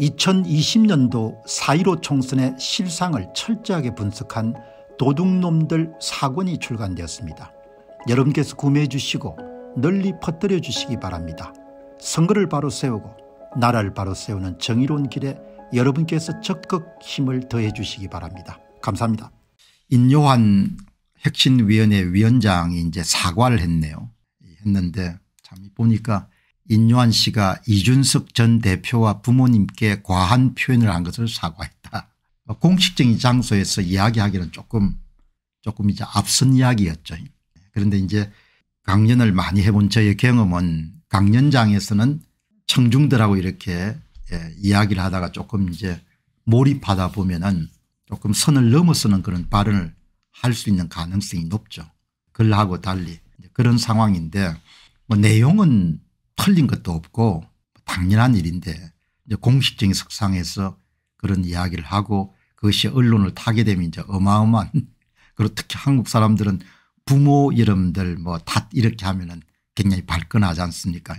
2020년도 4.15 총선의 실상을 철저하게 분석한 도둑놈들 사권이 출간되었습니다. 여러분께서 구매해 주시고 널리 퍼뜨려 주시기 바랍니다. 선거를 바로 세우고 나라를 바로 세우는 정의로운 길에 여러분께서 적극 힘을 더해 주시기 바랍니다. 감사합니다. 인요한 혁신위원회 위원장이 이제 사과를 했네요. 했는데 참 보니까 인요한 씨가 이준석 전 대표와 부모님께 과한 표현을 한 것을 사과했다. 공식적인 장소에서 이야기하기는 조금 조금 이제 앞선 이야기였죠. 그런데 이제 강연을 많이 해본 저의 경험은 강연장에서는 청중들하고 이렇게 예, 이야기를 하다가 조금 이제 몰입하다 보면은 조금 선을 넘어서는 그런 발언을 할 수 있는 가능성이 높죠. 글하고 달리 그런 상황인데 뭐 내용은 틀린 것도 없고 당연한 일인데 공식적인 석상에서 그런 이야기를 하고 그것이 언론을 타게 되면 이제 어마어마한 그리고 특히 한국 사람들은 부모 이름들 뭐 다 이렇게 하면은 굉장히 발끈하지 않습니까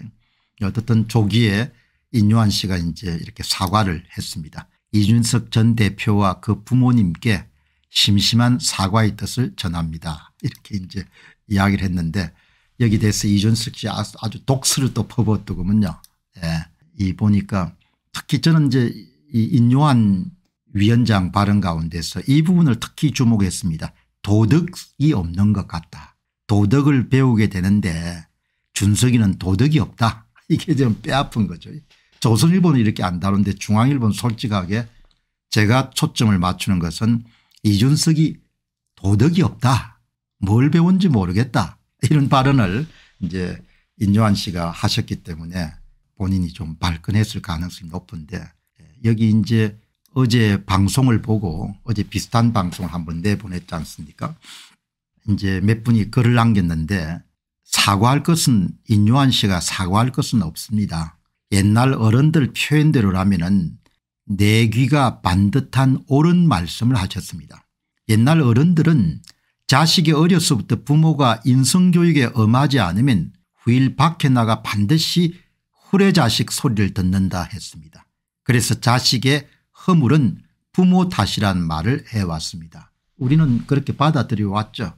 어쨌든 조기에 인요한 씨가 이제 이렇게 사과를 했습니다. 이준석 전 대표와 그 부모님께 심심한 사과의 뜻을 전합니다. 이렇게 이제 이야기를 했는데 여기 대해서 이준석 씨 아주 독수를 또 퍼붓더군요. 예. 이 보니까 특히 저는 이제 이 인요한 위원장 발언 가운데서 이 부분을 특히 주목했습니다. 도덕이 없는 것 같다. 도덕을 배우게 되는데 준석이는 도덕이 없다. 이게 좀 뼈아픈 거죠. 조선일보는 이렇게 안 다루는데 중앙일보는 솔직하게 제가 초점을 맞추는 것은 이준석이 도덕이 없다. 뭘 배운지 모르겠다. 이런 발언을 이제 인조한 씨가 하셨기 때문에 본인이 좀 발끈했을 가능성이 높은데 예, 여기 이제 어제 방송을 보고 어제 비슷한 방송을 한번 내보냈지 않습니까 이제 몇 분이 글을 남겼는데 사과할 것은 인요한 씨가 사과할 것은 없습니다. 옛날 어른들 표현대로라면 은내 귀가 반듯한 옳은 말씀을 하셨습니다. 옛날 어른들은 자식이 어려서부터 부모가 인성교육에 엄하지 않으면 후일 밖에 나가 반드시 후레자식 소리를 듣는다 했습니다. 그래서 자식의 허물은 부모 탓이란 말을 해왔습니다. 우리는 그렇게 받아들여 왔죠.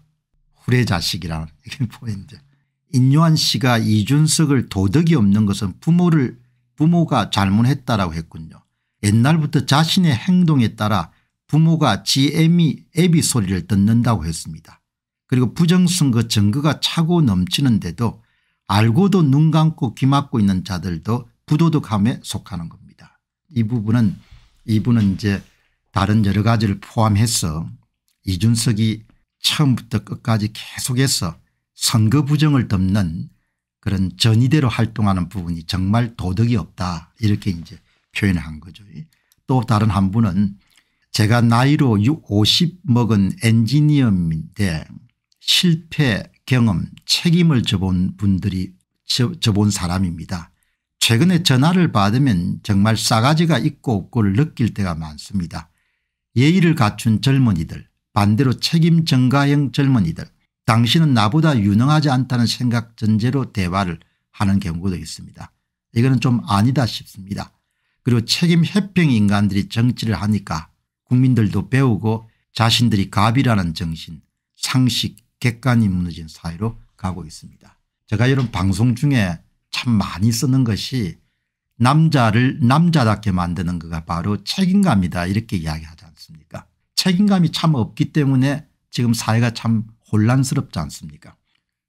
후레자식이라는 이게 포인데 인요한 씨가 이준석을 도덕이 없는 것은 부모를 부모가 잘못했다라고 했군요. 옛날부터 자신의 행동에 따라 부모가 GM이 애비 소리를 듣는다고 했습니다. 그리고 부정선거 증거가 차고 넘치는데도 알고도 눈 감고 귀 막고 있는 자들도 부도덕함에 속하는 겁니다. 이 부분은 이분은 이제 다른 여러 가지를 포함해서 이준석이 처음부터 끝까지 계속해서 선거 부정을 덮는 그런 전이대로 활동하는 부분이 정말 도덕이 없다 이렇게 이제 표현한 거죠. 또 다른 한 분은 제가 나이로 50 먹은 엔지니어인데 실패 경험 책임을 져본 분들이 져본 사람입니다. 최근에 전화를 받으면 정말 싸가지가 있고 없고를 느낄 때가 많습니다. 예의를 갖춘 젊은이들 반대로 책임 증가형 젊은이들 당신은 나보다 유능하지 않다는 생각 전제로 대화를 하는 경우도 있습니다. 이거는 좀 아니다 싶습니다. 그리고 책임 협병 인간들이 정치를 하니까 국민들도 배우고 자신들이 갑이라는 정신 상식 객관이 무너진 사회로 가고 있습니다. 제가 이런 방송 중에 참 많이 쓰는 것이 남자를 남자답게 만드는 거가 바로 책임감이다 이렇게 이야기하지 않습니까 책임감이 참 없기 때문에 지금 사회가 참 혼란스럽지 않습니까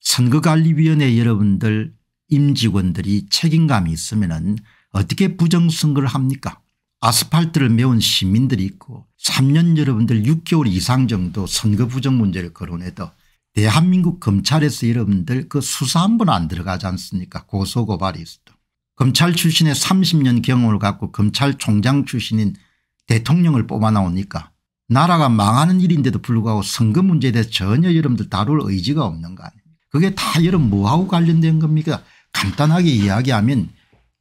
선거관리위원회 여러분들 임직원들이 책임감이 있으면 어떻게 부정선거를 합니까 아스팔트를 메운 시민들이 있고 3년 여러분들 6개월 이상 정도 선거 부정 문제를 거론해도 대한민국 검찰에서 여러분들 그 수사 한 번 안 들어가지 않습니까 고소고발이 있어도. 검찰 출신의 30년 경험을 갖고 검찰총장 출신인 대통령을 뽑아 나오니까 나라가 망하는 일인데도 불구하고 선거 문제에 대해 전혀 여러분들 다룰 의지가 없는 거 아닙니까 그게 다 여러분 뭐하고 관련된 겁니까 간단하게 이야기하면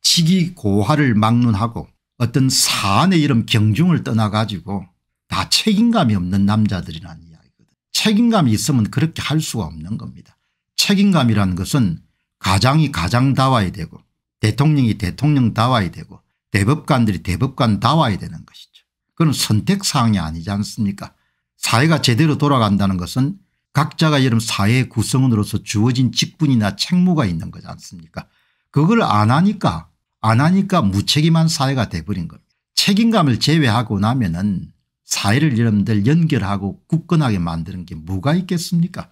직위 고하를 막론하고 어떤 사안의 이름 경중을 떠나 가지고 다 책임감이 없는 남자들이라는 이야기거든 책임감이 있으면 그렇게 할 수가 없는 겁니다. 책임감이라는 것은 가장이 가장다워야 되고 대통령이 대통령다워야 되고 대법관들이 대법관다워야 되는 것이죠. 그건 선택사항이 아니지 않습니까 사회가 제대로 돌아간다는 것은 각자가 여름 사회의 구성원으로서 주어진 직분이나 책무가 있는 거지 않습니까 그걸 안 하니까 안 하니까 무책임한 사회가 돼버린 겁니다. 책임감을 제외하고 나면 은 사회를 여러분들 연결하고 굳건하게 만드는 게 뭐가 있겠습니까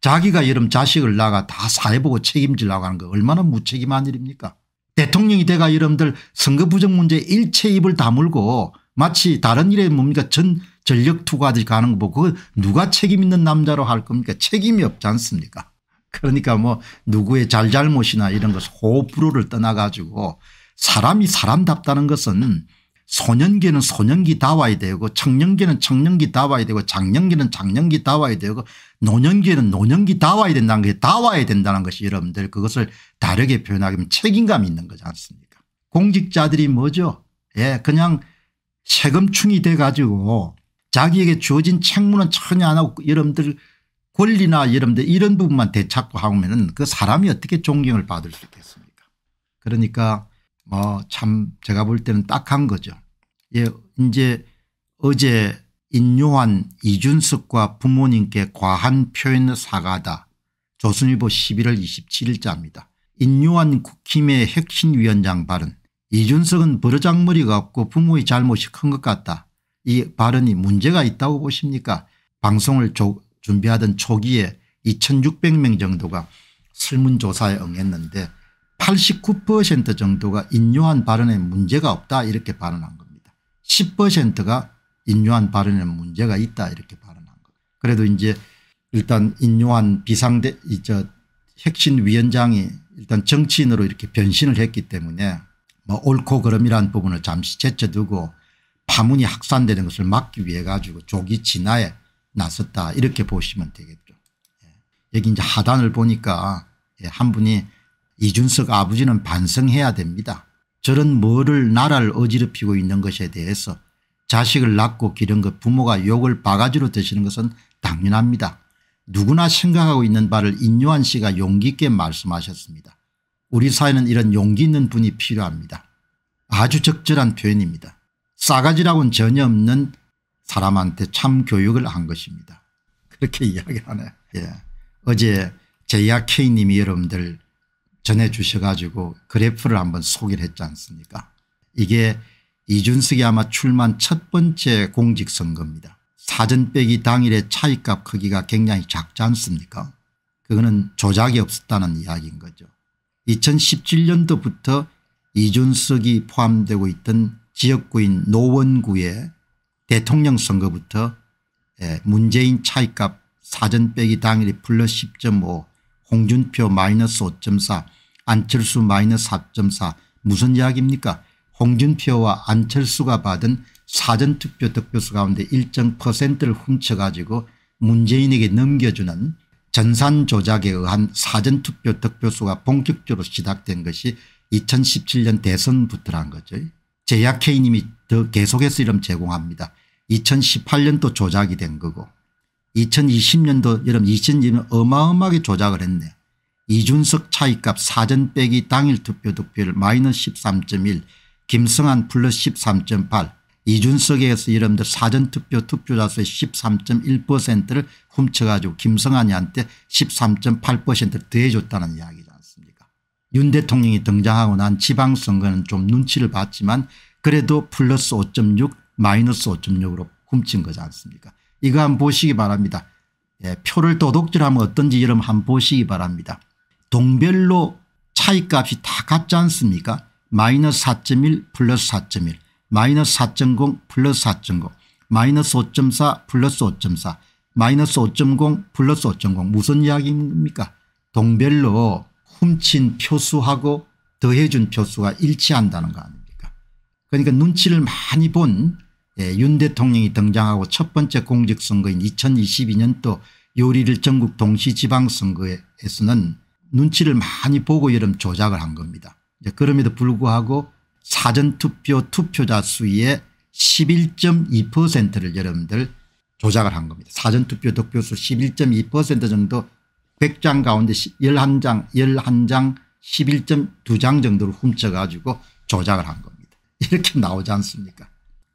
자기가 여러분 자식을 낳아 다 사회보고 책임지려고 하는 거 얼마나 무책임한 일입니까 대통령이 돼가 여러분들 선거 부정 문제 일체 입을 다물고 마치 다른 일에 뭡니까 전 전력 투구하듯이 가는 거 보고 누가 책임 있는 남자로 할 겁니까 책임이 없지 않습니까 그러니까 뭐 누구의 잘잘못이나 이런 것 호불호를 떠나가지고 사람이 사람답다는 것은 소년기는 소년기다와야 되고 청년기는 청년기다와야 되고 장년기는 장년기다와야 되고 노년기는 노년기다와야 된다는 게 다와야 된다는 것이 여러분들 그것을 다르게 표현하면 기 책임감이 있는 거지 않습니까 공직자들이 뭐죠 예 그냥 세금충이 돼 가지고 자기에게 주어진 책무는 전혀 안 하고 여러분들 권리나 여러분들 이런 부분만 되찾고 하면은 그 사람이 어떻게 존경을 받을 수 있겠습니까 그러니까 뭐 참 제가 볼 때는 딱 한 거죠. 예, 이제 어제 인요한 이준석과 부모님께 과한 표현 의 사과다. 조선일보 11월 27일자입니다. 인요한 국힘의 혁신위원장 발언 이준석은 버르장머리가 없고 부모의 잘못이 큰 것 같다. 이 발언이 문제가 있다고 보십니까 방송을 조, 준비하던 초기에 2600명 정도가 설문조사에 응했는데 89% 정도가 인류한 발언에 문제가 없다 이렇게 발언한 겁니다. 10%가 인류한 발언에 문제가 있다 이렇게 발언한 거 그래도 이제 일단 인류한 비상대 저 핵심 위원장이 일단 정치인으로 이렇게 변신을 했기 때문에 뭐 옳고 그름이라는 부분을 잠시 제쳐두고 파문이 확산되는 것을 막기 위해 가지고 조기 진화에 나섰다 이렇게 보시면 되겠죠. 예. 여기 이제 하단을 보니까 예, 한 분이 이준석 아버지는 반성해야 됩니다. 저런 뭐를 나라를 어지럽히고 있는 것에 대해서 자식을 낳고 기른 것 부모가 욕을 바가지로 드시는 것은 당연합니다. 누구나 생각하고 있는 바를 인요한 씨가 용기 있게 말씀하셨습니다. 우리 사회는 이런 용기 있는 분이 필요합니다. 아주 적절한 표현입니다. 싸가지라고는 전혀 없는 사람한테 참 교육을 한 것입니다. 그렇게 이야기하네. 예. 어제 JRK 님이 여러분들 전해 주셔 가지고 그래프를 한번 소개를 했지 않습니까 이게 이준석이 아마 출마한 첫 번째 공직선거입니다. 사전 빼기 당일의 차익값 크기가 굉장히 작지 않습니까 그거는 조작이 없었다는 이야기인 거죠. 2017년도부터 이준석이 포함되고 있던 지역구인 노원구에 대통령 선거부터 예, 문재인 차이값 사전 빼기 당일이 플러스 10.5 홍준표 마이너스 5.4 안철수 마이너스 4.4 무슨 이야기입니까 홍준표와 안철수가 받은 사전투표 득표수 가운데 일정 퍼센트를 훔쳐가지고 문재인에게 넘겨주는 전산 조작에 의한 사전투표 득표수가 본격적으로 시작된 것이 2017년 대선부터란 거죠. 제약회의님이 더 계속해서 이름 제공합니다. 2018년도 조작이 된 거고 2020년도 여러분 2020년 어마어마하게 조작을 했네. 이준석 차이값 사전 빼기 당일 투표 득표율 마이너스 13.1 김성한 플러스 13.8 이준석에서 여러분들 사전투표 투표자 수의 13.1%를 훔쳐가지고 김성한이한테 13.8%를 더해줬다는 이야기지 않습니까 윤 대통령이 등장하고 난 지방선거는 좀 눈치를 봤지만 그래도 플러스 5.6 마이너스 5.6으로 훔친 거지 않습니까 이거 한번 보시기 바랍니다. 예, 표를 도둑질하면 어떤지 여러분 한번 보시기 바랍니다. 동별로 차이값이 다 같지 않습니까 마이너스 4.1 플러스 4.1 마이너스 4.0 플러스 4.0 마이너스 5.4 플러스 5.4 마이너스 5.0 플러스 5.0 무슨 이야기입니까 동별로 훔친 표수하고 더해준 표수가 일치한다는 거 아닙니까 그러니까 눈치를 많이 본 예, 윤 대통령이 등장하고 첫 번째 공직선거인 2022년도 요리를 전국 동시 지방선거에서는 눈치를 많이 보고 여름 조작을 한 겁니다. 그럼에도 불구하고 사전투표 투표자 수의 11.2%를 여러분들 조작을 한 겁니다. 사전투표 득표수 11.2% 정도 100장 가운데 11장 11장 11.2장 정도를 훔쳐가지고 조작을 한 겁니다. 이렇게 나오지 않습니까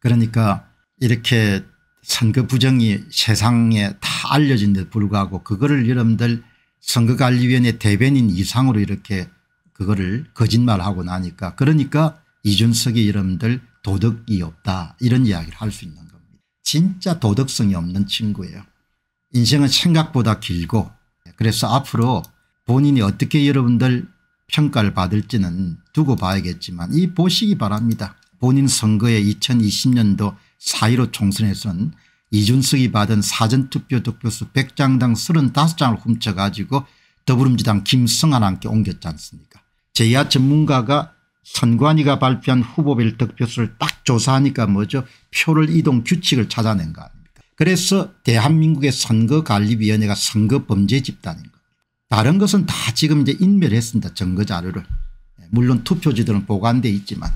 그러니까 이렇게 선거 부정이 세상에 다 알려진 데 불구하고 그거를 여러분들 선거관리위원회 대변인 이상으로 이렇게 그거를 거짓말하고 나니까 그러니까 이준석이 여러분들 도덕이 없다 이런 이야기를 할 수 있는 겁니다. 진짜 도덕성이 없는 친구예요. 인생은 생각보다 길고 그래서 앞으로 본인이 어떻게 여러분들 평가를 받을지는 두고 봐야겠지만 이 보시기 바랍니다. 본인 선거에 2020년도 4.15 총선에서는 이준석이 받은 사전투표 득표수 100장당 35장을 훔쳐가지고 더불어민주당 김성한 함께 옮겼지 않습니까 제야 전문가가 선관위가 발표한 후보별 득표수를 딱 조사하니까 뭐죠 표를 이동 규칙을 찾아낸 거 아닙니까 그래서 대한민국의 선거관리위원회가 선거범죄 집단인 거 다른 것은 다 지금 이제 인멸했습니다. 증거 자료를. 물론 투표지들은 보관돼 있지만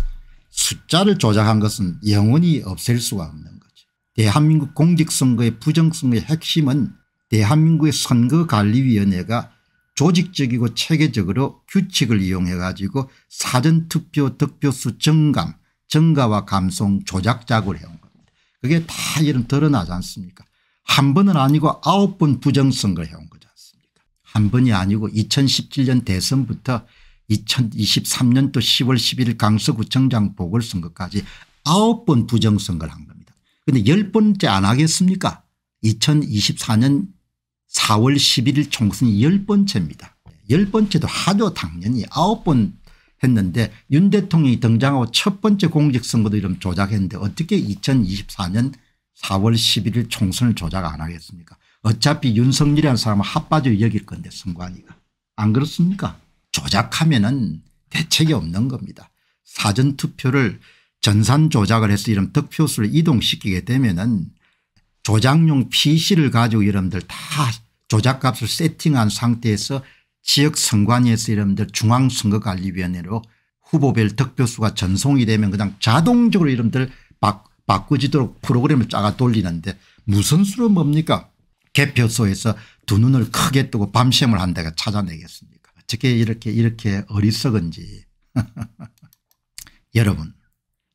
숫자를 조작한 것은 영원히 없앨 수가 없는 거죠. 대한민국 공직선거의 부정성의 핵심은 대한민국의 선거관리위원회가 조직적이고 체계적으로 규칙을 이용해 가지고 사전투표 득표수 증감 증가와 감소 조작 작업을 해온 겁니다. 그게 다 이런 드러나지 않습니까 한 번은 아니고 아홉 번 부정선거를 해온 거지 않습니까 한 번이 아니고 2017년 대선부터 2023년도 10월 1 1일 강서구청장 보궐선거까지 9번 부정선거를 한 겁니다. 그런데 10번째 안 하겠습니까 2024년 4월 11일 총선이 10번째입니다. 10번째도 하죠 당연히 9번 했는데 윤 대통령이 등장하고 첫 번째 공직선거도 이름 조작했는데 어떻게 2024년 4월 11일 총선을 조작 안 하겠습니까 어차피 윤석열이라는 사람은 핫바지 여길 건데 선관위가 안 그렇습니까 조작하면은 대책이 없는 겁니다. 사전투표를 전산 조작을 해서 이런 득표수를 이동시키게 되면은 조작용 PC를 가지고 여러분들 다 조작값을 세팅한 상태에서 지역선관위에서 여러분들 중앙선거관리위원회로 후보별 득표수가 전송이 되면 그냥 자동적으로 여러분들 바꾸지도록 프로그램을 짜가 돌리는데 무슨 수로 뭡니까 개표소에서 두 눈을 크게 뜨고 밤샘을 한다가 찾아내겠습니다. 어떻게 이렇게 이렇게 어리석은지 여러분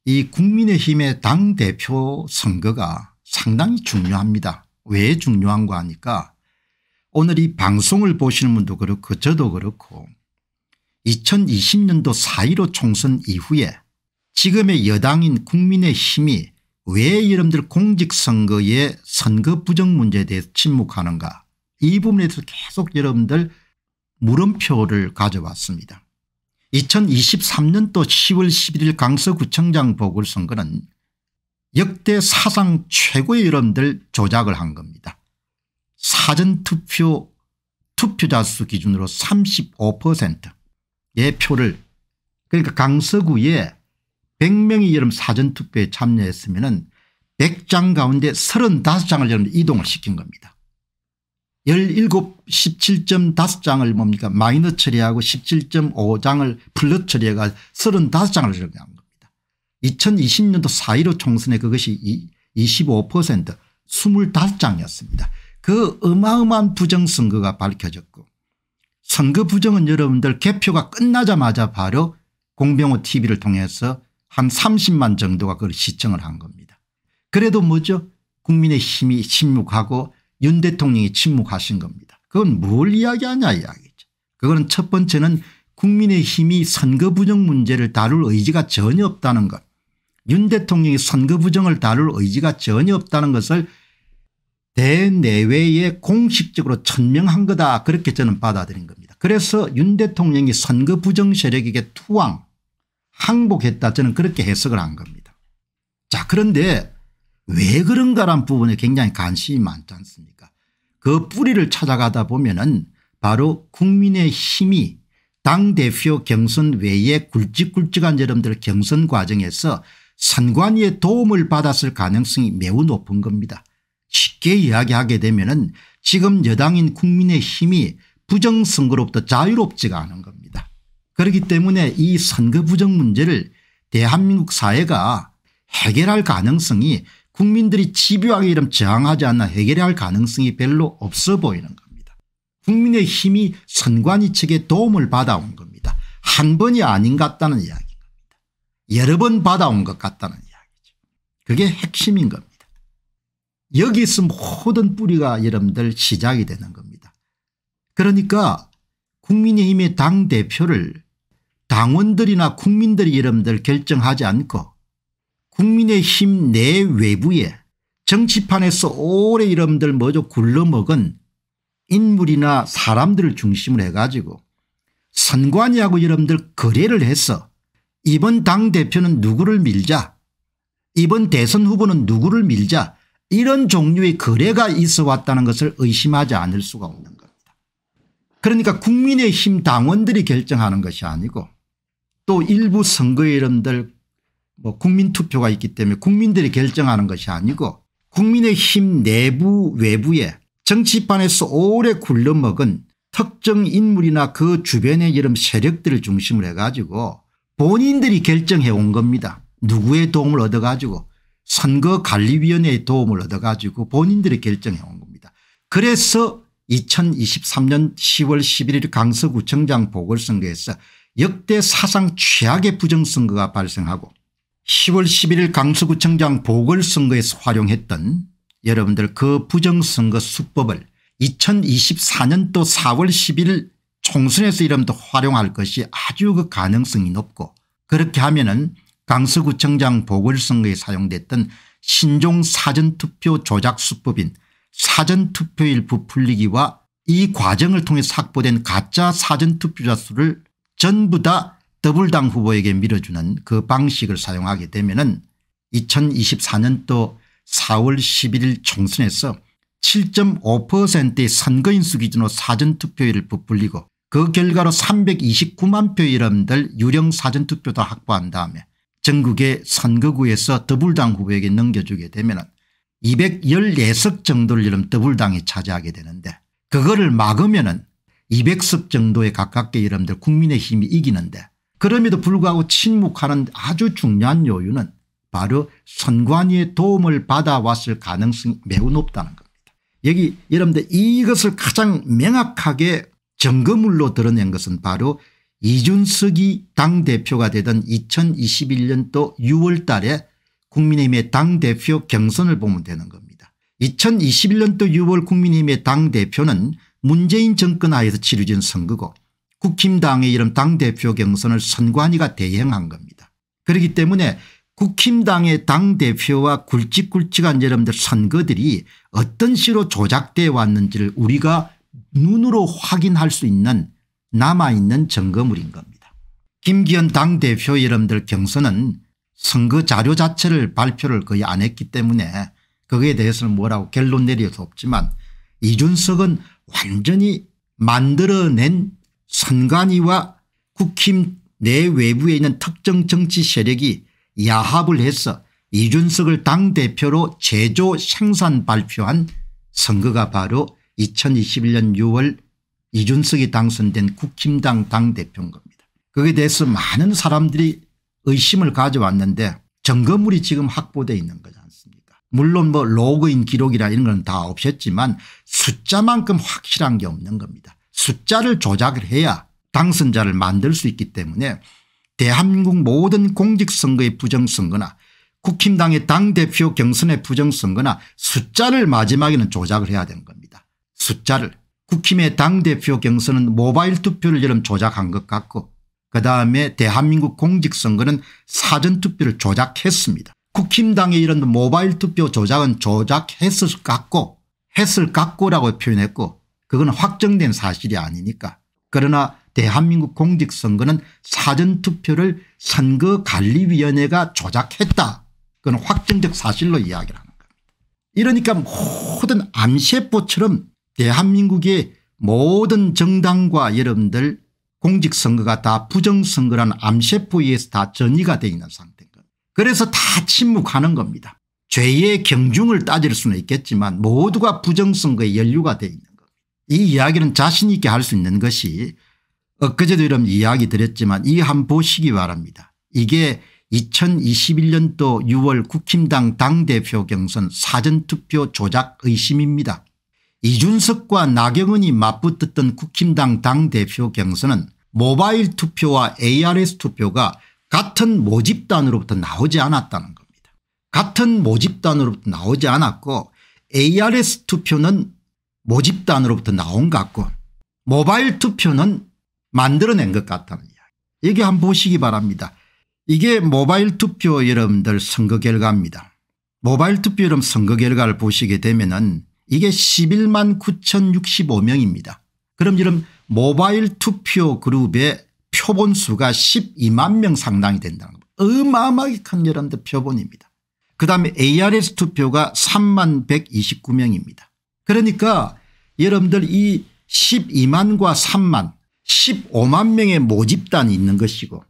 이 국민의힘의 당대표 선거가 상당히 중요합니다. 왜 중요한가 하니까 오늘 이 방송을 보시는 분도 그렇고 저도 그렇고 2020년도 4.15 총선 이후에 지금의 여당인 국민의힘이 왜 여러분들 공직선거의 선거 부정 문제에 대해 침묵하는가 이 부분에 대해서 계속 여러분들 물음표를 가져왔습니다. 2023년도 10월 11일 강서구청장 보궐선거는 역대 사상 최고의 여러분들 조작을 한 겁니다. 사전투표 투표자 수 기준으로 35%의 예 표를 그러니까 강서구에 100명이 여러분 사전투표에 참여했으면 100장 가운데 35장을 여러분 이동을 시킨 겁니다. 17, 17.5장을 뭡니까 마이너 처리하고 17.5장을 플러스 처리해가 35장을 적용한 겁니다. 2020년도 4.15 총선에 그것이 25% 25장이었습니다. 그 어마어마한 부정선거가 밝혀졌고 선거 부정은 여러분들 개표가 끝나자마자 바로 공병호 tv를 통해서 한 30만 정도가 그걸 시청을 한 겁니다. 그래도 뭐죠 국민의 힘이 침묵하고 윤 대통령이 침묵하신 겁니다. 그건 뭘 이야기하냐 이야기죠. 그거는 첫 번째는 국민의힘이 선거 부정 문제를 다룰 의지가 전혀 없다는 것. 윤 대통령이 선거 부정을 다룰 의지가 전혀 없다는 것을 대내외에 공식적으로 천명한 거다 그렇게 저는 받아들인 겁니다. 그래서 윤 대통령이 선거 부정 세력에게 투항 항복했다 저는 그렇게 해석을 한 겁니다. 자 그런데 왜 그런가란 부분에 굉장히 관심이 많지 않습니까 그 뿌리를 찾아가다 보면 은 바로 국민의 힘이 당대표 경선 외에 굵직굵직한 여러분들 경선 과정에서 선관위의 도움을 받았을 가능성이 매우 높은 겁니다. 쉽게 이야기하게 되면 은 지금 여당인 국민의힘이 부정선거로부터 자유롭지가 않은 겁니다. 그렇기 때문에 이 선거 부정 문제를 대한민국 사회가 해결할 가능성이 국민들이 집요하게 이름 저항하지 않나 해결해야 할 가능성이 별로 없어 보이는 겁니다. 국민의 힘이 선관위 측의 도움을 받아온 겁니다. 한 번이 아닌 것 같다는 이야기입니다. 여러 번 받아온 것 같다는 이야기죠. 그게 핵심인 겁니다. 여기서 모든 뿌리가 여러분들 시작이 되는 겁니다. 그러니까 국민의힘의 당대표를 당원들이나 국민들이 여러분들 결정하지 않고 국민의힘 내외부에 정치판에서 오래 이름들 먼저 굴러먹은 인물이나 사람들을 중심으로 해가지고 선관위하고 여러분들 거래를 해서 이번 당대표는 누구를 밀자 이번 대선 후보는 누구를 밀자 이런 종류의 거래가 있어 왔다는 것을 의심하지 않을 수가 없는 겁니다. 그러니까 국민의힘 당원들이 결정하는 것이 아니고 또 일부 선거의 이름들 뭐 국민투표가 있기 때문에 국민들이 결정하는 것이 아니고 국민의힘 내부 외부에 정치판에서 오래 굴러먹은 특정 인물이나 그 주변의 이런 세력들을 중심으로 해가지고 본인들이 결정해 온 겁니다. 누구의 도움을 얻어가지고 선거관리위원회의 도움을 얻어가지고 본인들이 결정해 온 겁니다. 그래서 2023년 10월 11일 강서구청장 보궐선거에서 역대 사상 최악의 부정선거가 발생하고 10월 11일 강서구청장 보궐선거에서 활용했던 여러분들 그 부정선거 수법을 2024년도 4월 11일 총선에서 이름도 활용할 것이 아주 그 가능성이 높고 그렇게 하면 은 강서구청장 보궐선거에 사용됐던 신종 사전투표 조작 수법인 사전투표일 부풀리기와 이 과정을 통해 삭보된 가짜 사전투표자 수를 전부 다 더블당 후보에게 밀어주는 그 방식을 사용하게 되면 은 2024년도 4월 11일 총선에서 7.5%의 선거인수 기준으로 사전투표율을 부풀리고 그 결과로 329만 표여러분들 유령 사전투표도 확보한 다음에 전국의 선거구에서 더불당 후보에게 넘겨주게 되면 은 214석 정도를 이름 더불당이 차지하게 되는데 그거를 막으면 은 200석 정도에 가깝게 여러분들 국민의힘이 이기는데 그럼에도 불구하고 침묵하는 아주 중요한 요인은 바로 선관위의 도움을 받아왔을 가능성이 매우 높다는 겁니다. 여기 여러분들 이것을 가장 명확하게 점검물로 드러낸 것은 바로 이준석이 당대표가 되던 2021년도 6월 달에 국민의힘의 당대표 경선을 보면 되는 겁니다. 2021년도 6월 국민의힘의 당대표는 문재인 정권 하에서 치러진 선거고 국힘당의 이름 당대표 경선을 선관위가 대행한 겁니다. 그렇기 때문에 국힘당의 당대표와 굵직굵직한 여러분들 선거들이 어떤 식으로 조작돼 왔는지를 우리가 눈으로 확인할 수 있는 남아있는 점검물인 겁니다. 김기현 당대표 여러분들 경선은 선거 자료 자체를 발표를 거의 안 했기 때문에 거기에 대해서는 뭐라고 결론 내릴 수 없지만 이준석은 완전히 만들어낸 선관위와 국힘 내외부에 있는 특정 정치 세력이 야합을 해서 이준석을 당대표로 제조 생산 발표한 선거가 바로 2021년 6월 이준석이 당선된 국힘당 당대표인 겁니다. 그에 대해서 많은 사람들이 의심을 가져왔는데 점거물이 지금 확보되어 있는 거지 않습니까 물론 뭐 로그인 기록이라 이런 건 다 없앴지만 숫자만큼 확실한 게 없는 겁니다. 숫자를 조작을 해야 당선자를 만들 수 있기 때문에 대한민국 모든 공직선거의 부정선거나 국힘당의 당대표 경선의 부정선거나 숫자를 마지막에는 조작을 해야 되는 겁니다. 숫자를. 국힘의 당대표 경선은 모바일 투표를 여름 조작한 것 같고 그다음에 대한민국 공직선거는 사전투표를 조작했습니다. 국힘당의 이런 모바일 투표 조작은 조작했을 것 같고 했을 것 같고라고 표현했고 그건 확정된 사실이 아니니까. 그러나 대한민국 공직선거는 사전투표를 선거관리위원회가 조작했다. 그건 확정적 사실로 이야기를 하는 겁니다. 이러니까 모든 암세포처럼 대한민국의 모든 정당과 여러분들 공직선거가 다 부정선거라는 암세포에 의해서 다 전이가 되어 있는 상태인 겁니다. 그래서 다 침묵하는 겁니다. 죄의 경중을 따질 수는 있겠지만 모두가 부정선거의연류가 되어 있는 이 이야기는 자신 있게 할 수 있는 것이 엊그제도 이런 이야기 드렸지만 이 한 보시기 바랍니다. 이게 2021년도 6월 국힘당 당대표 경선 사전투표 조작 의심입니다. 이준석과 나경원이 맞붙었던 국힘당 당대표 경선은 모바일 투표와 ARS 투표가 같은 모집단으로부터 나오지 않았다는 겁니다. 같은 모집단으로부터 나오지 않았고 ARS 투표는 모집단으로부터 나온 것 같고 모바일 투표는 만들어낸 것 같다는 이야기. 이게 한번 보시기 바랍니다. 이게 모바일 투표 여러분들 선거 결과입니다. 모바일 투표 여러분 선거 결과를 보시게 되면 은 이게 11만 9,065명입니다. 그럼 여러분 모바일 투표 그룹의 표본수가 12만 명 상당이 된다는 겁니다. 어마어마하게 큰 여러분들 표본입니다. 그 다음에 ARS 투표가 3만 129명입니다. 그러니까 여러분들 이 12만과 3만 15만 명의 모집단이 있는 것이고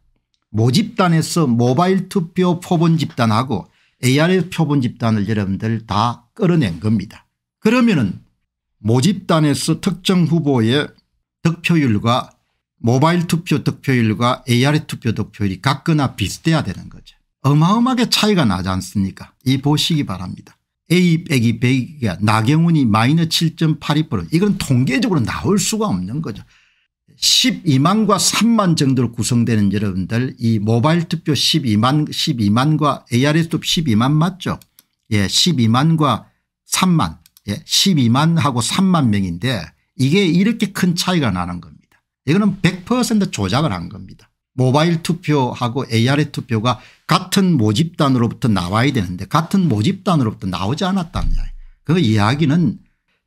모집단에서 모바일 투표 표본 집단하고 ARS 표본 집단을 여러분들 다 끌어낸 겁니다. 그러면은 모집단에서 특정 후보의 득표율과 모바일 투표 득표율과 ARS 투표 득표율이 같거나 비슷해야 되는 거죠. 어마어마하게 차이가 나지 않습니까 이 보시기 바랍니다. A 빼기 B가 빼기 나경원이 마이너 7.82% 이건 통계적으로 나올 수가 없는 거죠. 12만과 3만 정도로 구성되는 여러분들 이 모바일 투표 12만 12만과 ARS 투표 12만 맞죠? 예, 12만과 3만 예, 12만하고 3만 명인데 이게 이렇게 큰 차이가 나는 겁니다. 이거는 100% 조작을 한 겁니다. 모바일 투표하고 AR의 투표가 같은 모집단으로부터 나와야 되는데 같은 모집단으로부터 나오지 않았답니다. 그 이야기는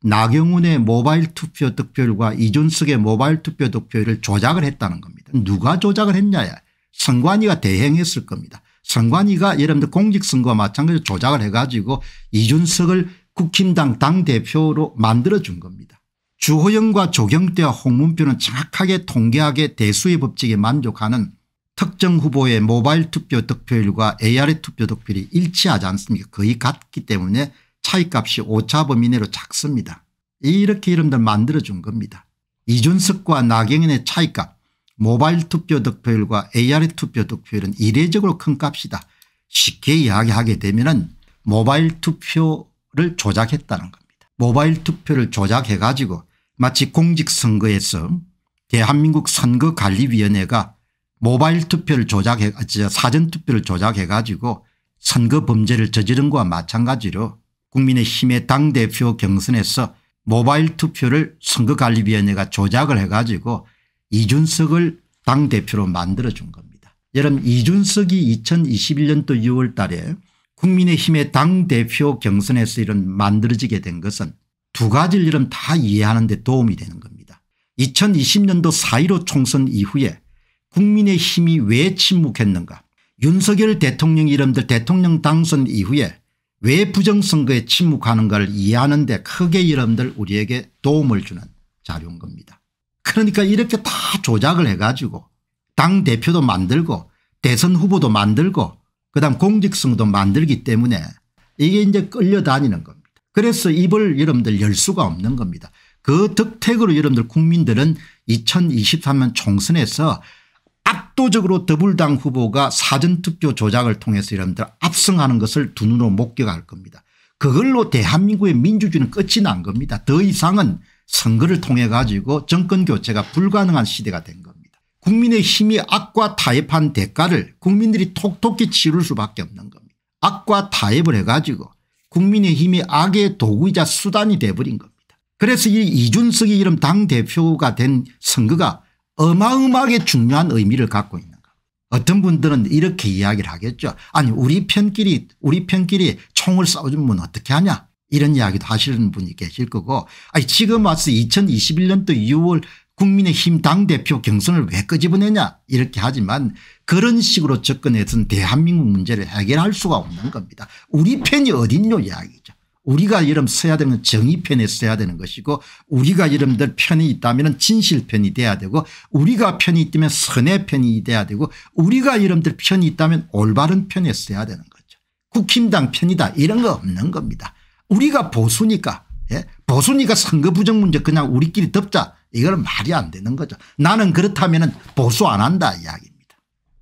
나경원의 모바일 투표 득표율과 이준석의 모바일 투표 득표율을 조작을 했다는 겁니다. 누가 조작을 했냐야 선관위가 대행했을 겁니다. 선관위가 여러분들 공직선거와 마찬가지로 조작을 해가지고 이준석을 국힘당 당대표로 만들어준 겁니다. 주호영과 조경태와 홍문표는 정확하게 통계학의 대수의 법칙에 만족하는 특정 후보의 모바일 투표 득표율과 a r s 투표 득표율이 일치하지 않습니까 거의 같기 때문에 차이값이 오차범위 내로 작습니다. 이렇게 이름들 만들어준 겁니다. 이준석과 나경인의 차이값 모바일 투표 득표율과 a r s 투표 득표율은 이례적으로 큰 값이다. 쉽게 이야기하게 되면 모바일 투표를 조작했다는 겁니다. 모바일 투표를 조작해 가지고 마치 공직선거에서 대한민국 선거관리위원회가 모바일 투표를 조작해 아, 사전투표를 조작해 가지고 선거 범죄를 저지른 것과 마찬가지로 국민의힘의 당대표 경선에서 모바일 투표를 선거관리위원회가 조작을 해 가지고 이준석을 당대표로 만들어준 겁니다. 여러분 이준석이 2021년도 6월 달에 국민의힘의 당대표 경선에서 이런 만들어지게 된 것은 두 가지 일은 다 이해하는 데 도움이 되는 겁니다. 2020년도 4.15 총선 이후에 국민의 힘이 왜 침묵했는가 윤석열 대통령 이름들 대통령 당선 이후에 왜 부정선거에 침묵하는가를 이해하는 데 크게 이름들 우리에게 도움을 주는 자료인 겁니다. 그러니까 이렇게 다 조작을 해가지고 당대표도 만들고 대선 후보도 만들고 그다음 공직성도 만들기 때문에 이게 이제 끌려다니는 겁니다. 그래서 입을 여러분들 열 수가 없는 겁니다. 그득택으로 여러분들 국민들은 2023년 총선에서 압도적으로 더불당 후보가 사전투표 조작을 통해서 여러분들 압승하는 것을 두 눈으로 목격할 겁니다. 그걸로 대한민국의 민주주의는 끝이 난 겁니다. 더 이상은 선거를 통해 가지고 정권교체가 불가능한 시대가 된 겁니다. 국민의 힘이 악과 타협한 대가를 국민들이 톡톡히 치를 수밖에 없는 겁니다. 악과 타협을 해가지고 국민의힘이 악의 도구이자 수단이 돼버린 겁니다. 그래서 이 이준석이 이름 당대표가 된 선거가 어마어마하게 중요한 의미를 갖고 있는가. 어떤 분들은 이렇게 이야기를 하겠죠. 아니 우리 편끼리 우리 편끼리 총을 쏴주면 어떻게 하냐 이런 이야기도 하시는 분이 계실 거고 아니 지금 와서 2021년도 6월 국민의힘 당대표 경선을 왜 끄집어내냐 이렇게 하지만 그런 식으로 접근해서는 대한민국 문제를 해결할 수가 없는 겁니다. 우리 편이 어딨냐 이야기죠. 우리가 이름 써야 되면 정의 편에 써야 되는 것이고 우리가 이름들 편이 있다면 진실 편이 돼야 되고 우리가 편이 있다면 선의 편이 돼야 되고 우리가 이름들 편이 있다면 올바른 편에 써야 되는 거죠. 국힘당 편이다 이런 거 없는 겁니다. 우리가 보수니까 예? 보수니까 선거 부정 문제 그냥 우리끼리 덮자 이건 말이 안 되는 거죠. 나는 그렇다면 보수 안 한다 이야기입니다.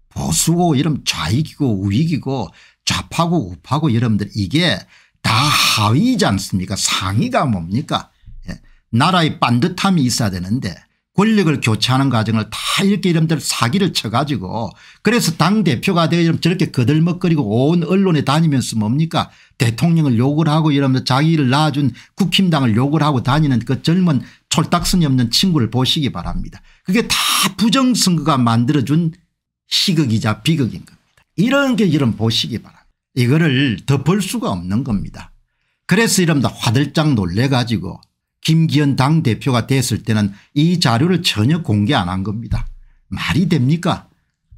보수고 이름 좌익이고 우익이고 좌파고 우파고 여러분들 이게 다 하위이지 않습니까 상위가 뭡니까 예. 나라의 반듯함이 있어야 되는데 권력을 교체하는 과정을 다 이렇게 이름들 사기를 쳐가지고 그래서 당대표가 되어 저렇게 거들먹거리고 온 언론에 다니면서 뭡니까 대통령을 욕을 하고 이러면서 자기를 낳아준 국힘당을 욕을 하고 다니는 그 젊은 촐딱선이 없는 친구를 보시기 바랍니다. 그게 다 부정선거가 만들어준 시극이자 비극인 겁니다. 이런 게 이런 보시기 바랍니다. 이거를 덮을 수가 없는 겁니다. 그래서 이러면 화들짝 놀래가지고 김기현 당대표가 됐을 때는 이 자료를 전혀 공개 안 한 겁니다. 말이 됩니까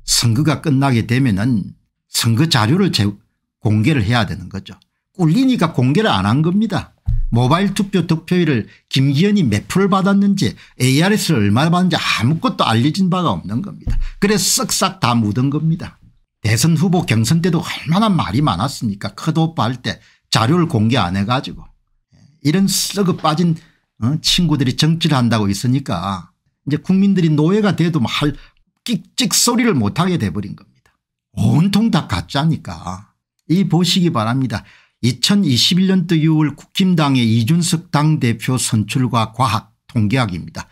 선거가 끝나게 되면 은 선거 자료를 공개를 해야 되는 거죠. 꿀리니까 공개를 안 한 겁니다. 모바일 투표 득표율을 김기현이 몇 프를 받았는지 ARS를 얼마나 받는지 아무것도 알려진 바가 없는 겁니다. 그래서 쓱싹 다 묻은 겁니다. 대선 후보 경선 때도 얼마나 말이 많았습니까 컷오프 할때 자료를 공개 안 해가지고 예, 이런 썩어 빠진 친구들이 정치를 한다고 있으니까 이제 국민들이 노예가 돼도 뭐 할끽찍 소리를 못하게 돼버린 겁니다. 온통 다 가짜니까 이 보시기 바랍니다. 2021년도 6월 국힘당의 이준석 당대표 선출과 과학 통계학입니다.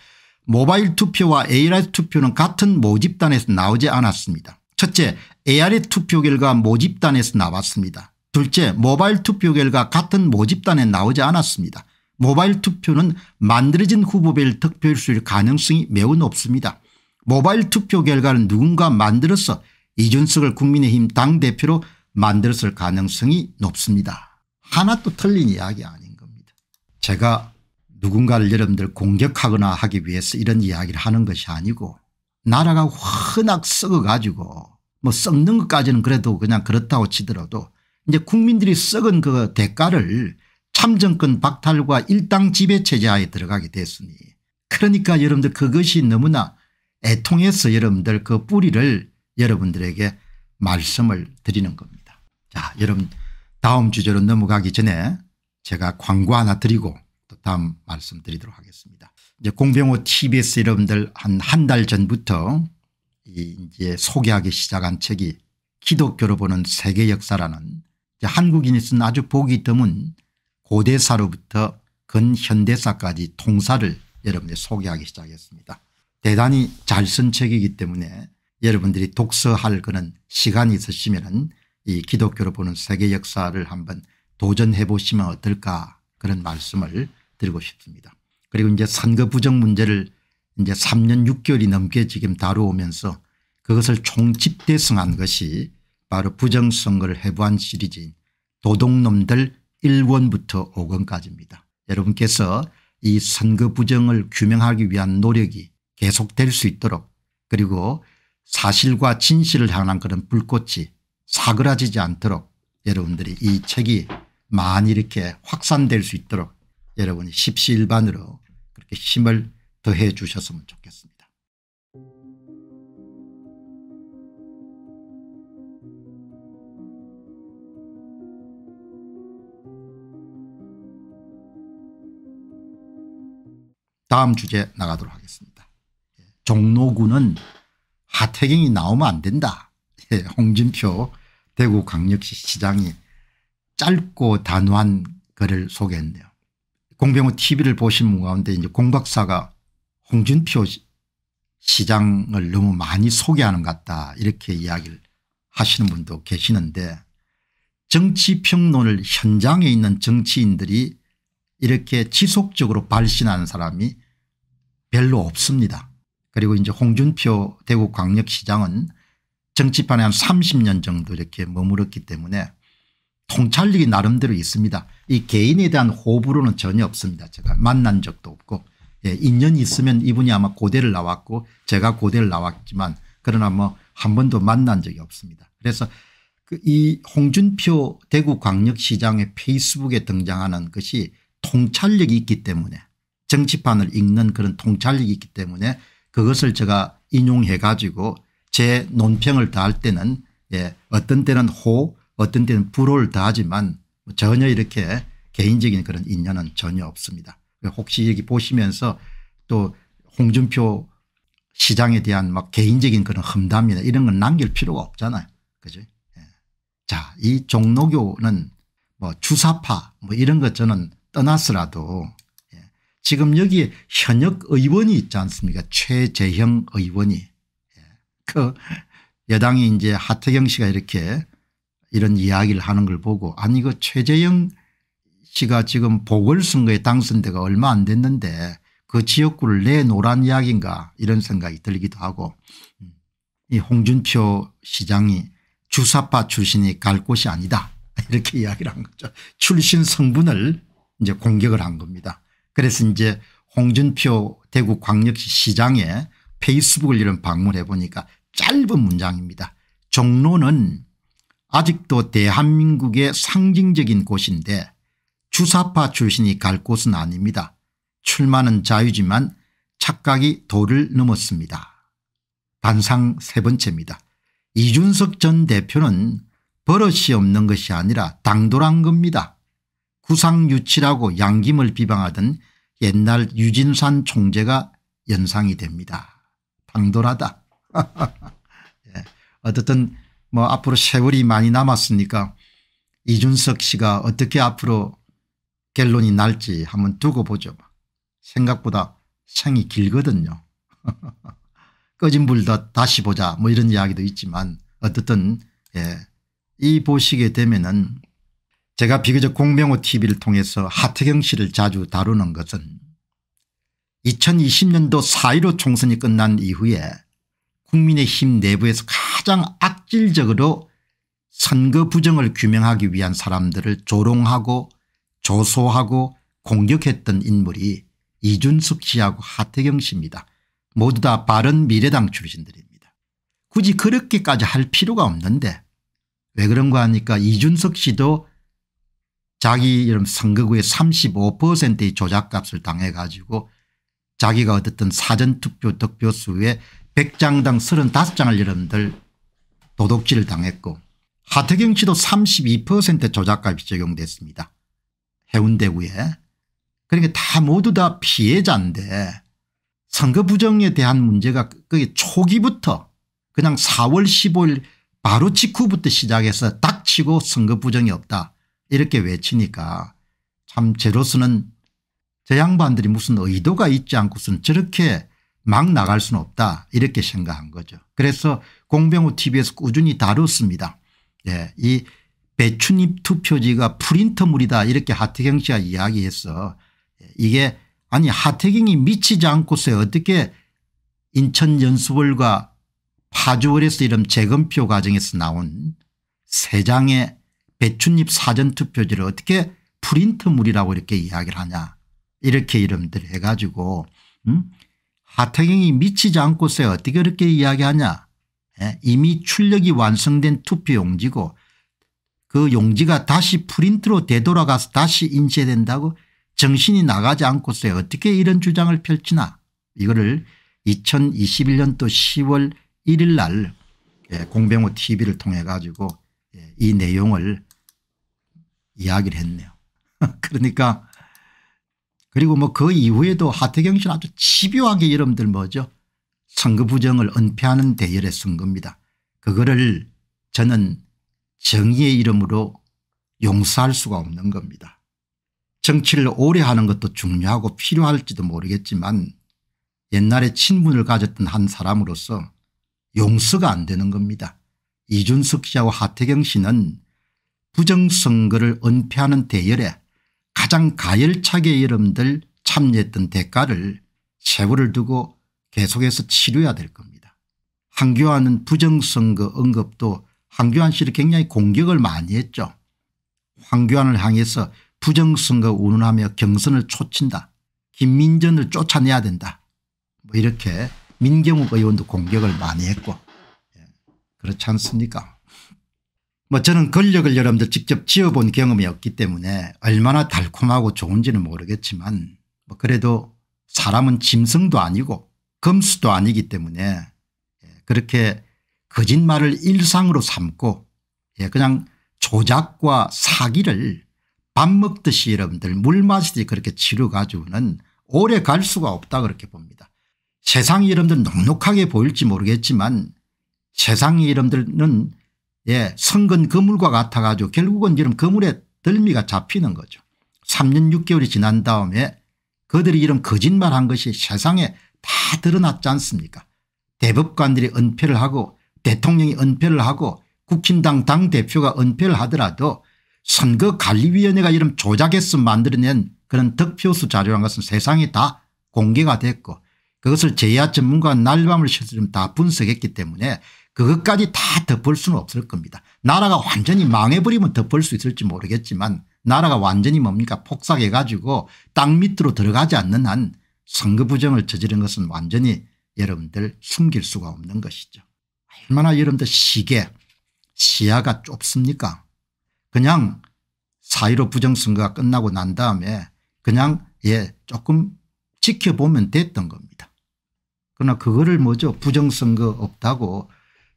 모바일 투표와 ARS 투표는 같은 모집단에서 나오지 않았습니다. 첫째 ARS 투표 결과 모집단에서 나왔습니다. 둘째 모바일 투표 결과 같은 모집단에 나오지 않았습니다. 모바일 투표는 만들어진 후보별 득표율 가능성이 매우 높습니다. 모바일 투표 결과는 누군가 만들어서 이준석을 국민의힘 당대표로 만들었을 가능성이 높습니다. 하나 또 틀린 이야기 아닌 겁니다. 제가 누군가를 여러분들 공격하거나 하기 위해서 이런 이야기를 하는 것이 아니고 나라가 워낙 썩어가지고 뭐 썩는 것까지는 그래도 그냥 그렇다고 치더라도 이제 국민들이 썩은 그 대가를 삼정권 박탈과 일당 지배체제하에 들어가게 됐으니 그러니까 여러분들 그것이 너무나 애통해서 여러분들 그 뿌리를 여러분들에게 말씀을 드리는 겁니다. 자 여러분 다음 주제로 넘어가기 전에 제가 광고 하나 드리고 또 다음 말씀드리도록 하겠습니다. 이제 공병호 tbs 여러분들 한 한 달 전부터 이제 소개하기 시작한 책이 기독교로 보는 세계 역사라는 한국인이 쓴 아주 보기 드문 고대사로부터 근현대사까지 통사를 여러분들 소개하기 시작했습니다. 대단히 잘 쓴 책이기 때문에 여러분들이 독서할 그런 시간이 있으시면 이 기독교로 보는 세계 역사를 한번 도전해 보시면 어떨까 그런 말씀을 드리고 싶습니다. 그리고 이제 선거 부정 문제를 이제 3년 6개월이 넘게 지금 다루오면서 그것을 총집대성한 것이 바로 부정선거를 해부한 시리즈인 도둑놈들 1권부터 5권까지입니다. 여러분께서 이 선거 부정을 규명하기 위한 노력이 계속될 수 있도록 그리고 사실과 진실을 향한 그런 불꽃이 사그라지지 않도록 여러분들이 이 책이 많이 이렇게 확산될 수 있도록 여러분이 십시일반으로 그렇게 힘을 더해 주셨으면 좋겠습니다. 다음 주제 나가도록 하겠습니다. 종로구는 하태경이 나오면 안 된다. 예, 홍진표 대구 강력시 시장이 짧고 단호한 글을 소개했네요. 공병호 tv를 보신 분 가운데 이제 공박사가 홍준표 시장을 너무 많이 소개하는 것 같다 이렇게 이야기를 하시는 분도 계시는데 정치평론을 현장에 있는 정치인들이 이렇게 지속적으로 발신하는 사람이 별로 없습니다. 그리고 이제 홍준표 대구광역시장은 정치판에 한 30년 정도 이렇게 머물렀기 때문에 통찰력이 나름대로 있습니다. 이 개인에 대한 호불호는 전혀 없습니다. 제가 만난 적도 없고 예, 인연이 있으면 이분이 아마 고대를 나왔고 제가 고대를 나왔지만 그러나 뭐 한 번도 만난 적이 없습니다. 그래서 그이 홍준표 대구광역시장의 페이스북에 등장하는 것이 통찰력이 있기 때문에 정치판을 읽는 그런 통찰력이 있기 때문에 그것을 제가 인용해 가지고 제 논평을 다할 때는 예, 어떤 때는 호 어떤 때는 불호를 다하지만 뭐 전혀 이렇게 개인적인 그런 인연은 전혀 없습니다. 혹시 여기 보시면서 또 홍준표 시장에 대한 막 개인적인 그런 험담이나 이런 건 남길 필요가 없잖아요. 그죠? 예. 자, 이 종로교는 뭐 주사파 뭐 이런 것 저는 떠났으라도 예, 지금 여기에 현역 의원이 있지 않습니까 최재형 의원이 예, 그 여당이 이제 하태경 씨가 이렇게 이런 이야기를 하는 걸 보고 아니 이거 최재형 씨가 지금 보궐선거에 당선돼가 얼마 안 됐는데 그 지역구를 내놓으란 이야기인가 이런 생각이 들기도 하고 이 홍준표 시장이 주사파 출신이 갈 곳이 아니다 이렇게 이야기를 한 거죠. 출신 성분을 이제 공격을 한 겁니다. 그래서 이제 홍준표 대구 광역시 시장에 페이스북을 이런 방문해 보니까 짧은 문장입니다. 종로는 아직도 대한민국의 상징적인 곳인데 주사파 출신이 갈 곳은 아닙니다. 출마는 자유지만 착각이 도를 넘었습니다. 반상 세 번째입니다. 이준석 전 대표는 버릇이 없는 것이 아니라 당돌한 겁니다. 구상유치라고 양김을 비방하던 옛날 유진산 총재가 연상이 됩니다. 당돌하다. 예. 어쨌든 뭐 앞으로 세월이 많이 남았으니까 이준석 씨가 어떻게 앞으로 결론이 날지 한번 두고 보죠. 생각보다 생이 길거든요. 꺼진 불도 다시 보자 뭐 이런 이야기도 있지만 어쨌든 예. 이 보시게 되면은 제가 비교적 공병호 tv를 통해서 하태경 씨를 자주 다루는 것은 2020년도 4.15 총선이 끝난 이후에 국민의힘 내부에서 가장 악질적으로 선거 부정을 규명하기 위한 사람들을 조롱하고 조소하고 공격했던 인물이 이준석 씨하고 하태경 씨입니다. 모두 다 바른미래당 출신들입니다. 굳이 그렇게까지 할 필요가 없는데 왜 그런가 하니까 이준석 씨도 자기 이름 선거구의 35%의 조작값을 당해 가지고 자기가 얻었던 사전투표 득표수의 100장당 35장을 여러분들 도둑질을 당했고 하태경 씨도 32% 조작값이 적용됐습니다. 해운대구에. 그러니까 다 모두 다 피해자인데 선거 부정에 대한 문제가 거의 초기부터 그냥 4월 15일 바로 직후부터 시작해서 닥치고 선거 부정이 없다. 이렇게 외치니까 참 제로스는 저 양반들이 무슨 의도가 있지 않고선 저렇게 막 나갈 수는 없다 이렇게 생각한 거죠. 그래서 공병호 tv에서 꾸준히 다뤘습니다. 예, 이 배추잎 투표지가 프린터물이다 이렇게 하태경 씨가 이야기해서 예, 이게 아니 하태경이 미치지 않고서 어떻게 인천연수월과 파주월에서 이런 재검표 과정에서 나온 세 장의 배춧잎 사전투표지를 어떻게 프린트물이라고 이렇게 이야기를 하냐 이렇게 이름들 해가지고 음? 하태경이 미치지 않고서 어떻게 그렇게 이야기하냐 예? 이미 출력이 완성된 투표용지고 그 용지가 다시 프린트로 되돌아가서 다시 인쇄된다고 정신이 나가지 않고서 어떻게 이런 주장을 펼치나 이거를 2021년도 10월 1일 날 공병호 tv를 통해 가지고 예, 이 내용을 이야기를 했네요. 그러니까 그리고 뭐 그 이후에도 하태경 씨는 아주 집요하게 여러분들 뭐죠 선거 부정을 은폐하는 대열에 쓴 겁니다. 그거를 저는 정의의 이름으로 용서할 수가 없는 겁니다. 정치를 오래 하는 것도 중요하고 필요할지도 모르겠지만 옛날에 친분을 가졌던 한 사람으로서 용서가 안 되는 겁니다. 이준석 씨하고 하태경 씨는 부정선거를 은폐하는 대열에 가장 가열차게 여러분들 참여했던 대가를 세월을 두고 계속해서 치료해야 될 겁니다. 한교안은 부정선거 언급도 한교안 씨를 굉장히 공격을 많이 했죠. 황교안을 향해서 부정선거 운운하며 경선을 초친다. 김민전을 쫓아내야 된다. 뭐 이렇게 민경욱 의원도 공격을 많이 했고 예. 그렇지 않습니까 뭐 저는 권력을 여러분들 직접 지어본 경험이 없기 때문에 얼마나 달콤하고 좋은지는 모르겠지만 뭐 그래도 사람은 짐승도 아니고 검수도 아니기 때문에 예, 그렇게 거짓말을 일상으로 삼고 예, 그냥 조작과 사기를 밥 먹듯이 여러분들 물 마시듯이 그렇게 치료 가지고는 오래 갈 수가 없다 그렇게 봅니다. 세상이 여러분들 넉넉하게 보일지 모르겠지만 세상이 여러분들은 예, 성근 그물과 같아가지고 결국은 이런 그물에 덜미가 잡히는 거죠. 3년 6개월이 지난 다음에 그들이 이런 거짓말한 것이 세상에 다 드러났지 않습니까 대법관들이 은폐를 하고 대통령이 은폐를 하고 국힘당 당대표가 은폐를 하더라도 선거관리위원회가 이런 조작해서 만들어낸 그런 득표수 자료란 것은 세상에 다 공개가 됐고 그것을 제야 전문가 날밤을 새서 다 분석했기 때문에 그것까지 다 덮을 수는 없을 겁니다. 나라가 완전히 망해버리면 덮을 수 있을지 모르겠지만 나라가 완전히 뭡니까 폭삭해 가지고 땅 밑으로 들어가지 않는 한 선거 부정을 저지른 것은 완전히 여러분들 숨길 수가 없는 것이죠. 얼마나 여러분들 시계 시야가 좁습니까 그냥 사이로 부정선거가 끝나고 난 다음에 그냥 예 조금 지켜보면 됐던 겁니다. 그러나 그거를 뭐죠 부정선거 없다고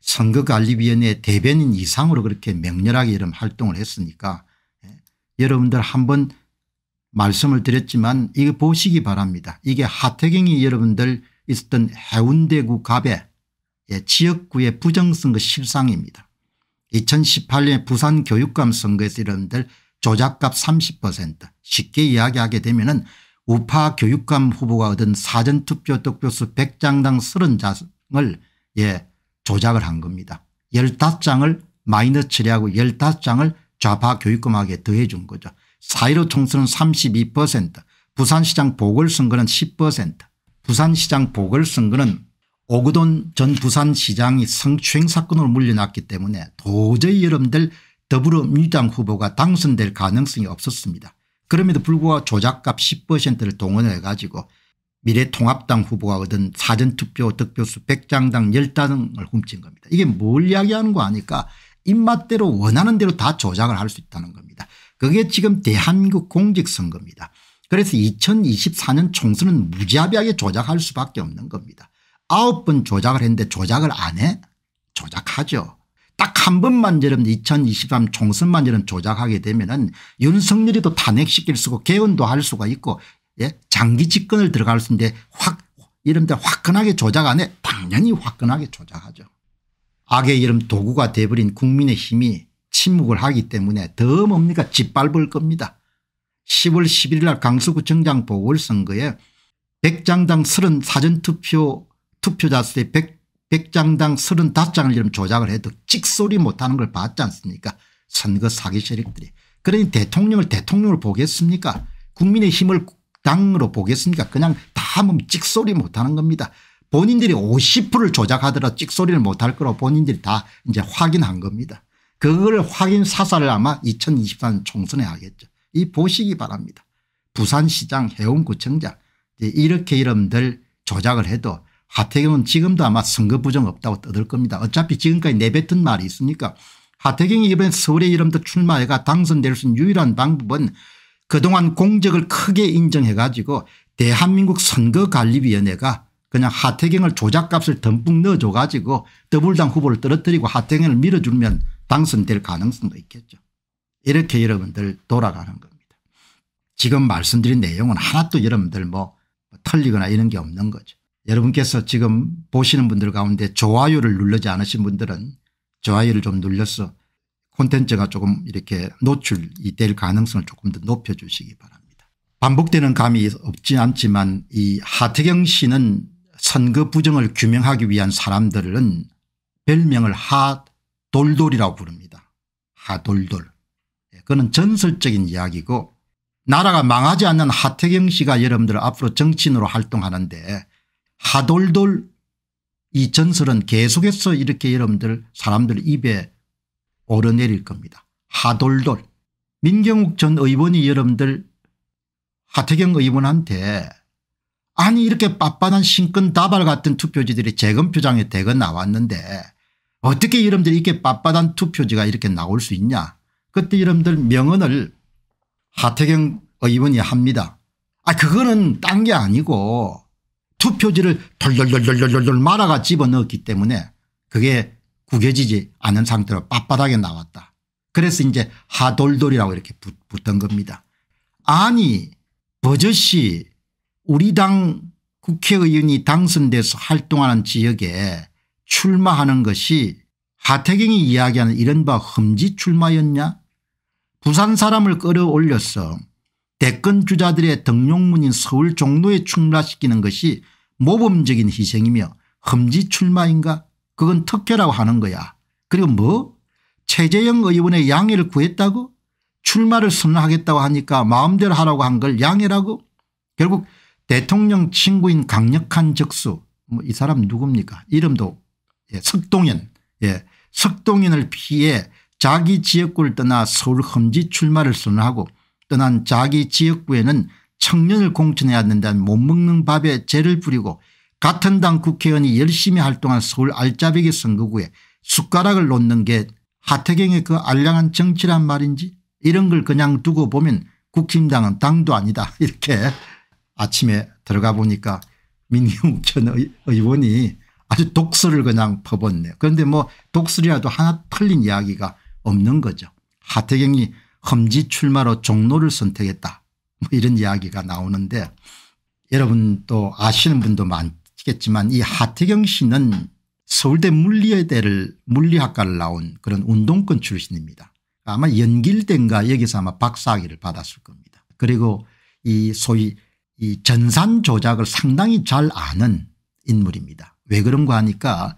선거관리위원회 대변인 이상으로 그렇게 명렬하게 이런 활동을 했으니까 예, 여러분들 한번 말씀을 드렸지만 이거 보시기 바랍니다. 이게 하태경이 여러분들 있었던 해운대구 갑의 예, 지역구의 부정선거 실상입니다. 2018년 부산 교육감 선거에서 여러분들 조작값 30% 쉽게 이야기하게 되면 은 우파 교육감 후보가 얻은 사전투표 득표수 100장당 30장을 예, 조작을 한 겁니다. 15장을 마이너스 처리하고 15장을 좌파 교육금하게 더해 준 거죠. 4.15 총선은 32% 부산시장 보궐선거는 10% 부산시장 보궐선거는 오그돈 전 부산시장이 성추행 사건으로 물려났기 때문에 도저히 여러분들 더불어민주당 후보가 당선될 가능성이 없었습니다. 그럼에도 불구하고 조작값 10%를 동원해 가지고 미래통합당 후보가 얻은 사전투표 득표수 100장당 10장을 훔친 겁니다. 이게 뭘 이야기하는 거 아니까 입맛대로 원하는 대로 다 조작을 할 수 있다는 겁니다. 그게 지금 대한민국 공직선거입니다. 그래서 2024년 총선은 무자비하게 조작할 수밖에 없는 겁니다. 아홉 번 조작을 했는데 조작을 안 해? 조작하죠. 딱 한 번만 저럼 2023 총선만 저럼 조작하게 되면 은 윤석열이도 탄핵시킬 수고 있 개헌도 할 수가 있고 예? 장기 집권을 들어갈 수 있는데 확 이름대 화끈하게 조작 안에 당연히 화끈하게 조작하죠. 악의 이름 도구가 돼버린 국민의 힘이 침묵을 하기 때문에 더 뭡니까 짓밟을 겁니다. 10월 11일 날 강서구청장 보궐선거에 100장당 30사전투표 투표자 수의 100, 100장당 35장을 이름 조작을 해도 찍소리 못하는 걸 봤지 않습니까 선거 사기 세력들이. 그러니 대통령을 대통령을 보겠습니까 국민의 힘을 당으로 보겠습니까 그냥 다 하면 찍소리 못하는 겁니다. 본인들이 50%를 조작하더라도 찍소리를 못 할 거로 본인들이 다 이제 확인한 겁니다. 그걸 확인 사살을 아마 2023 총선에 하겠죠. 이 보시기 바랍니다. 부산시장 해운구청장 이렇게 이름들 조작을 해도 하태경은 지금도 아마 선거 부정 없다고 떠들 겁니다. 어차피 지금까지 내뱉은 말이 있으니까 하태경이 이번에 서울의 이름도 출마해가 당선될 수 있는 유일한 방법은 그동안 공적을 크게 인정해 가지고 대한민국 선거관리위원회가 그냥 하태경을 조작값을 듬뿍 넣어줘 가지고 더불당 후보를 떨어뜨리고 하태경을 밀어주면 당선될 가능성도 있겠죠. 이렇게 여러분들 돌아가는 겁니다. 지금 말씀드린 내용은 하나도 여러분들 뭐 틀리거나 이런 게 없는 거죠. 여러분께서 지금 보시는 분들 가운데 좋아요를 누르지 않으신 분들은 좋아요를 좀눌렀어 콘텐츠가 조금 이렇게 노출이 될 가능성을 조금 더 높여주시기 바랍니다. 반복되는 감이 없지 않지만 이 하태경 씨는 선거 부정을 규명하기 위한 사람들은 별명을 하돌돌이라고 부릅니다. 하돌돌. 예, 그는 전설적인 이야기고 나라가 망하지 않는 하태경 씨가 여러분들 앞으로 정치인으로 활동하는데 하돌돌 이 전설은 계속해서 이렇게 여러분들 사람들 입에 오르내릴 겁니다. 하돌돌. 민경욱 전 의원이 여러분들 하태경 의원한테 아니 이렇게 빳빳한 신근 다발 같은 투표지들이 재검표장에 대거 나왔는데 어떻게 여러분들이 이렇게 빳빳한 투표지가 이렇게 나올 수 있냐 그때 여러분들 명언을 하태경 의원이 합니다. 아 그거는 딴 게 아니고 투표지를 돌돌돌돌돌돌 말아가 집어넣었기 때문에 그게 구겨지지 않은 상태로 빳빳하게 나왔다. 그래서 이제 하돌돌이라고 이렇게 붙 붙은 겁니다. 아니 버젓이 우리 당 국회의원이 당선돼서 활동하는 지역에 출마하는 것이 하태경이 이야기하는 이른바 험지 출마였냐 부산 사람을 끌어올려서 대권 주자들의 등용문인 서울 종로에 출마시키는 것이 모범적인 희생이며 험지 출마인가 그건 특혜라고 하는 거야. 그리고 뭐 최재형 의원의 양해를 구했다고 출마를 선언하겠다고 하니까 마음대로 하라고 한 걸 양해라고 결국 대통령 친구인 강력한 적수 뭐이 사람 누굽니까 이름도 예, 석동현 예, 석동현을 피해 자기 지역구를 떠나 서울 험지 출마를 선언하고 떠난 자기 지역구에는 청년을 공천해야 된다는 못 먹는 밥에 죄를 부리고 같은 당 국회의원이 열심히 활동한 서울 알짜배기 선거구에 숟가락을 놓는 게 하태경의 그 알량한 정치란 말인지 이런 걸 그냥 두고 보면 국힘당은 당도 아니다 이렇게 아침에 들어가 보니까 민경 전 의원이 아주 독설을 그냥 퍼붓네요. 그런데 뭐 독설이라도 하나 틀린 이야기가 없는 거죠. 하태경이 험지 출마로 종로를 선택했다 뭐 이런 이야기가 나오는데 여러분 또 아시는 분도 많 아시겠지만 이 하태경 씨는 서울대 물리대를 물리학과를 나온 그런 운동권 출신입니다. 아마 연길대인가 여기서 아마 박사학위를 받았을 겁니다. 그리고 이 소위 이 전산 조작을 상당히 잘 아는 인물입니다. 왜 그런가 하니까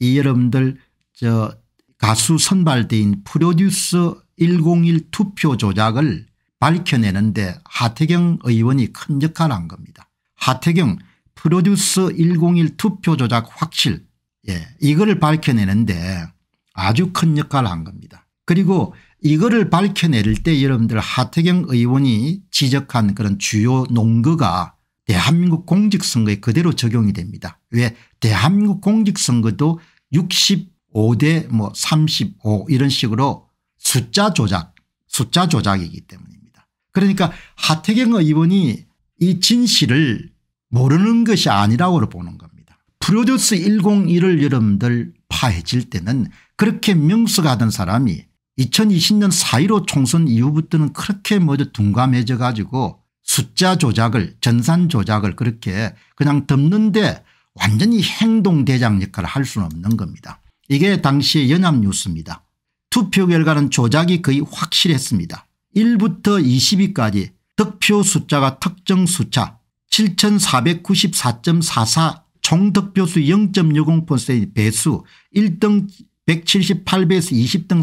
이 여러분들 저 가수 선발대인 프로듀서 101 투표 조작을 밝혀내는데 하태경 의원이 큰 역할을 한 겁니다. 하태경 프로듀스 101 투표 조작 확실 예, 이거를 밝혀내는데 아주 큰 역할을 한 겁니다. 그리고 이거를 밝혀낼 때 여러분들 하태경 의원이 지적한 그런 주요 논거가 대한민국 공직선거에 그대로 적용이 됩니다. 왜 대한민국 공직선거도 65대 뭐 35 이런 식으로 숫자 조작 숫자 조작이기 때문입니다. 그러니까 하태경 의원이 이 진실을 모르는 것이 아니라고 보는 겁니다. 프로듀스 101을 여러분들 파헤질 때는 그렇게 명석하던 사람이 2020년 4.15 총선 이후부터는 그렇게 먼저 둔감해져 가지고 숫자 조작을 전산 조작을 그렇게 그냥 덮는데 완전히 행동대장 역할을 할 수는 없는 겁니다. 이게 당시의 연합뉴스입니다. 투표 결과는 조작이 거의 확실했습니다. 1부터 20위까지 득표 숫자가 특정 숫자 7494.44 총득표수 0.60% 배수 1등 178배에서 20등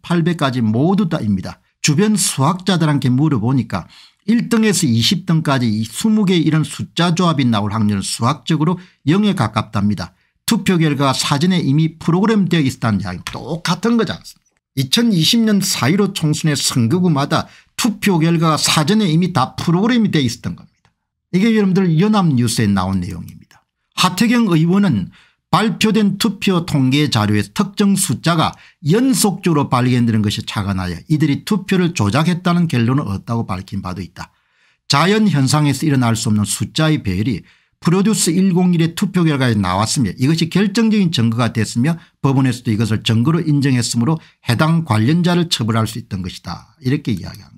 38배까지 모두 다입니다. 주변 수학자들한테 물어보니까 1등에서 20등까지 20개의 이런 숫자 조합이 나올 확률은 수학적으로 0에 가깝답니다. 투표 결과 사전에 이미 프로그램되어 있었다는 이야기 똑같은 거지 않습니까 2020년 4.15 총선의 선거구마다 투표 결과가 사전에 이미 다 프로그램이 되어 있었던 겁니다. 이게 여러분들 연합뉴스에 나온 내용입니다. 하태경 의원은 발표된 투표 통계 자료의 특정 숫자가 연속적으로 발견되는 것이 차관하여 이들이 투표를 조작했다는 결론을 얻다고 밝힌 바도 있다. 자연현상에서 일어날 수 없는 숫자의 배열이 프로듀스 101의 투표 결과에 나왔으며 이것이 결정적인 증거가 됐으며 법원에서도 이것을 증거로 인정했으므로 해당 관련자를 처벌할 수 있던 것이다 이렇게 이야기합니다.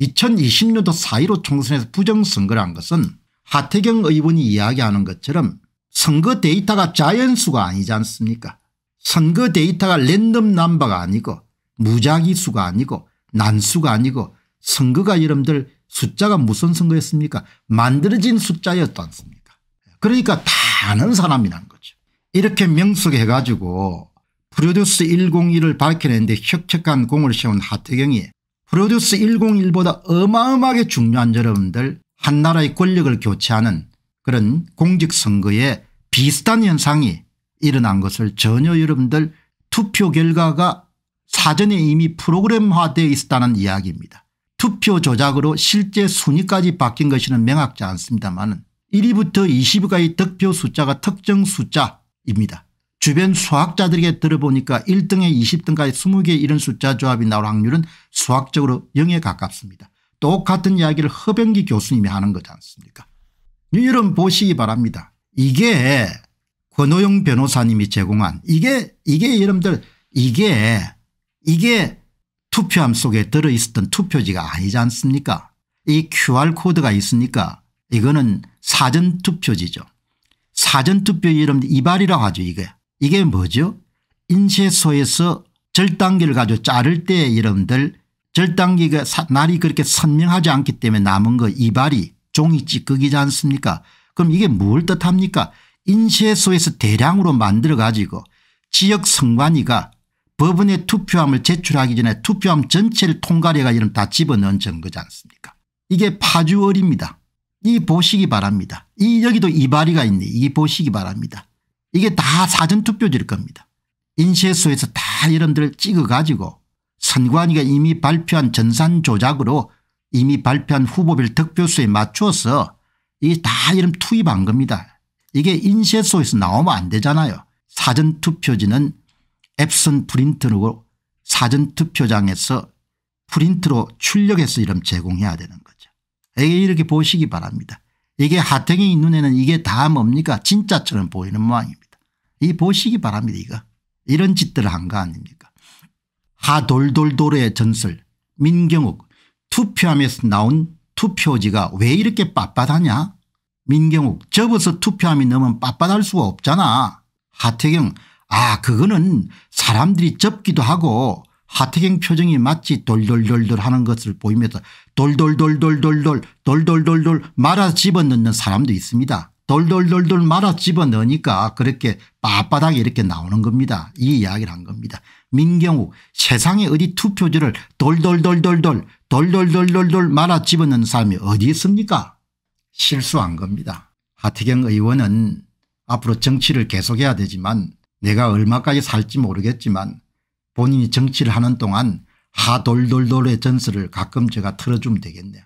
2020년도 4.15 총선에서 부정선거를 한 것은 하태경 의원이 이야기하는 것처럼 선거 데이터가 자연수가 아니지 않습니까 선거 데이터가 랜덤 남바가 아니고 무작위수가 아니고 난수가 아니고 선거가 여러분들 숫자가 무슨 선거였습니까 만들어진 숫자였지 않습니까 그러니까 다 아는 사람이란 거죠 이렇게 명석해 가지고 프로듀스 101을 밝혀내는데 혁혁한 공을 세운 하태경이 프로듀스 101보다 어마어마하게 중요한 여러분들 한나라의 권력을 교체하는 그런 공직선거에 비슷한 현상이 일어난 것을 전혀 여러분들 투표 결과가 사전에 이미 프로그램화되어 있었다는 이야기입니다. 투표 조작으로 실제 순위까지 바뀐 것은 명확지 않습니다만 1위부터 20위까지 득표 숫자가 특정 숫자입니다. 주변 수학자들에게 들어보니까 1등에 20등까지 20개 이런 숫자 조합이 나올 확률은 수학적으로 0에 가깝습니다. 똑같은 이야기를 허병기 교수님이 하는 거지 않습니까 여러분 보시기 바랍니다. 이게 권호영 변호사님이 제공한 이게 이게 여러분들 이게 이게 투표함 속에 들어있었던 투표지가 아니지 않습니까 이 QR코드가 있으니까 이거는 사전투표지죠. 사전투표 이름 이발이라고 하죠 이게. 이게 뭐죠? 인쇄소에서 절단기를 가지고 자를 때 여러분들 절단기가 그 날이 그렇게 선명하지 않기 때문에 남은 거 이발이 종이 찌꺼기지 않습니까? 그럼 이게 뭘 뜻합니까? 인쇄소에서 대량으로 만들어 가지고 지역 선관위가 법원에 투표함을 제출하기 전에 투표함 전체를 통과해가 이름 다 집어넣은 증거지 않습니까? 이게 파주얼입니다. 이 보시기 바랍니다. 이 여기도 이발이가 있네. 이 보시기 바랍니다. 이게 다 사전투표될 겁니다. 인쇄소에서 다이러분들 찍어가지고 선관위가 이미 발표한 전산 조작으로 이미 발표한 후보별 득표수에 맞춰서 이게 다 이름 투입한 겁니다. 이게 인쇄소에서 나오면 안 되잖아요. 사전투표지는 앱선 프린트로 사전투표장에서 프린트로 출력해서 이름 제공해야 되는 거죠. 예, 이렇게 보시기 바랍니다. 이게 하태경이 눈에는 이게 다 뭡니까 진짜처럼 보이는 모양입니다. 이 보시기 바랍니다 이거. 이런 짓들을 한 거 아닙니까 하돌돌돌의 전설 민경욱 투표함에서 나온 투표지가 왜 이렇게 빳빳하냐 민경욱 접어서 투표함이 넣으면 빳빳할 수가 없잖아 하태경 아 그거는 사람들이 접기도 하고 하태경 표정이 마치 돌돌돌돌 하는 것을 보이면서 돌돌돌돌돌돌 돌돌돌돌 말아 집어넣는 사람도 있습니다. 돌돌돌돌 말아 집어넣으니까 그렇게 빳빳하게 이렇게 나오는 겁니다. 이 이야기를 한 겁니다. 민경욱 세상에 어디 투표지를 돌돌돌돌돌 돌돌돌돌돌 말아 집어넣는 사람이 어디 있습니까 실수한 겁니다. 하태경 의원은 앞으로 정치를 계속해야 되지만 내가 얼마까지 살지 모르겠지만 본인이 정치를 하는 동안 하돌돌돌의 전설을 가끔 제가 틀어주면 되겠네요.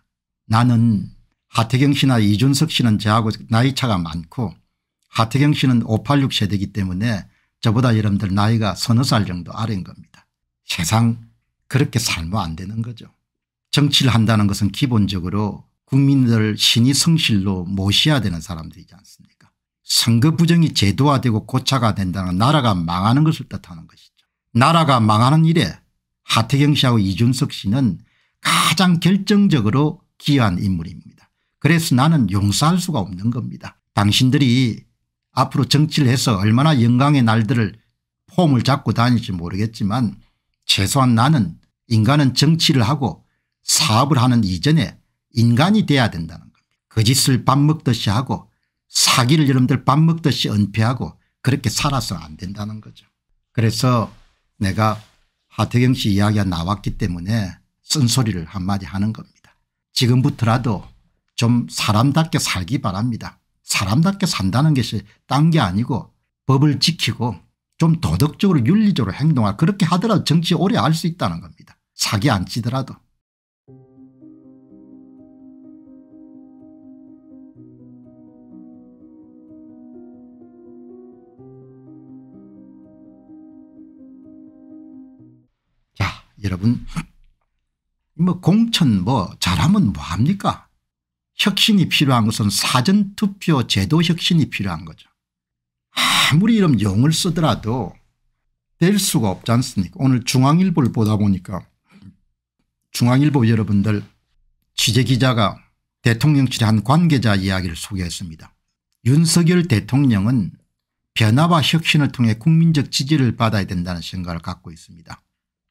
나는 하태경 씨나 이준석 씨는 저하고 나이 차가 많고 하태경 씨는 586 세대이기 때문에 저보다 여러분들 나이가 서너 살 정도 아래인 겁니다. 세상 그렇게 살면 안 되는 거죠. 정치를 한다는 것은 기본적으로 국민들 신이 성실로 모셔야 되는 사람들이지 않습니까 선거 부정이 제도화되고 고차가 된다는 나라가 망하는 것을 뜻하는 것이죠. 나라가 망하는 일에 하태경 씨하고 이준석 씨는 가장 결정적으로 기여한 인물입니다. 그래서 나는 용서할 수가 없는 겁니다. 당신들이 앞으로 정치를 해서 얼마나 영광의 날들을 폼을 잡고 다닐지 모르겠지만 최소한 나는 인간은 정치를 하고 사업을 하는 이전에 인간이 돼야 된다는 겁니다. 거짓을 밥 먹듯이 하고 사기를 여러분들 밥 먹듯이 은폐하고 그렇게 살아서는 안 된다는 거죠. 그래서 내가 하태경 씨 이야기가 나왔기 때문에 쓴소리를 한마디 하는 겁니다. 지금부터라도 좀 사람답게 살기 바랍니다. 사람답게 산다는 것이 딴 게 아니고 법을 지키고 좀 도덕적으로 윤리적으로 행동할 그렇게 하더라도 정치 오래 할 수 있다는 겁니다. 사기 안 치더라도. 자 여러분 뭐 공천 뭐 잘하면 뭐합니까 혁신이 필요한 것은 사전투표 제도 혁신이 필요한 거죠. 아무리 이런 용을 쓰더라도 될 수가 없지 않습니까 오늘 중앙일보를 보다 보니까 중앙일보 여러분들 취재기자가 대통령실의 한 관계자 이야기를 소개했습니다. 윤석열 대통령은 변화와 혁신을 통해 국민적 지지를 받아야 된다는 생각을 갖고 있습니다.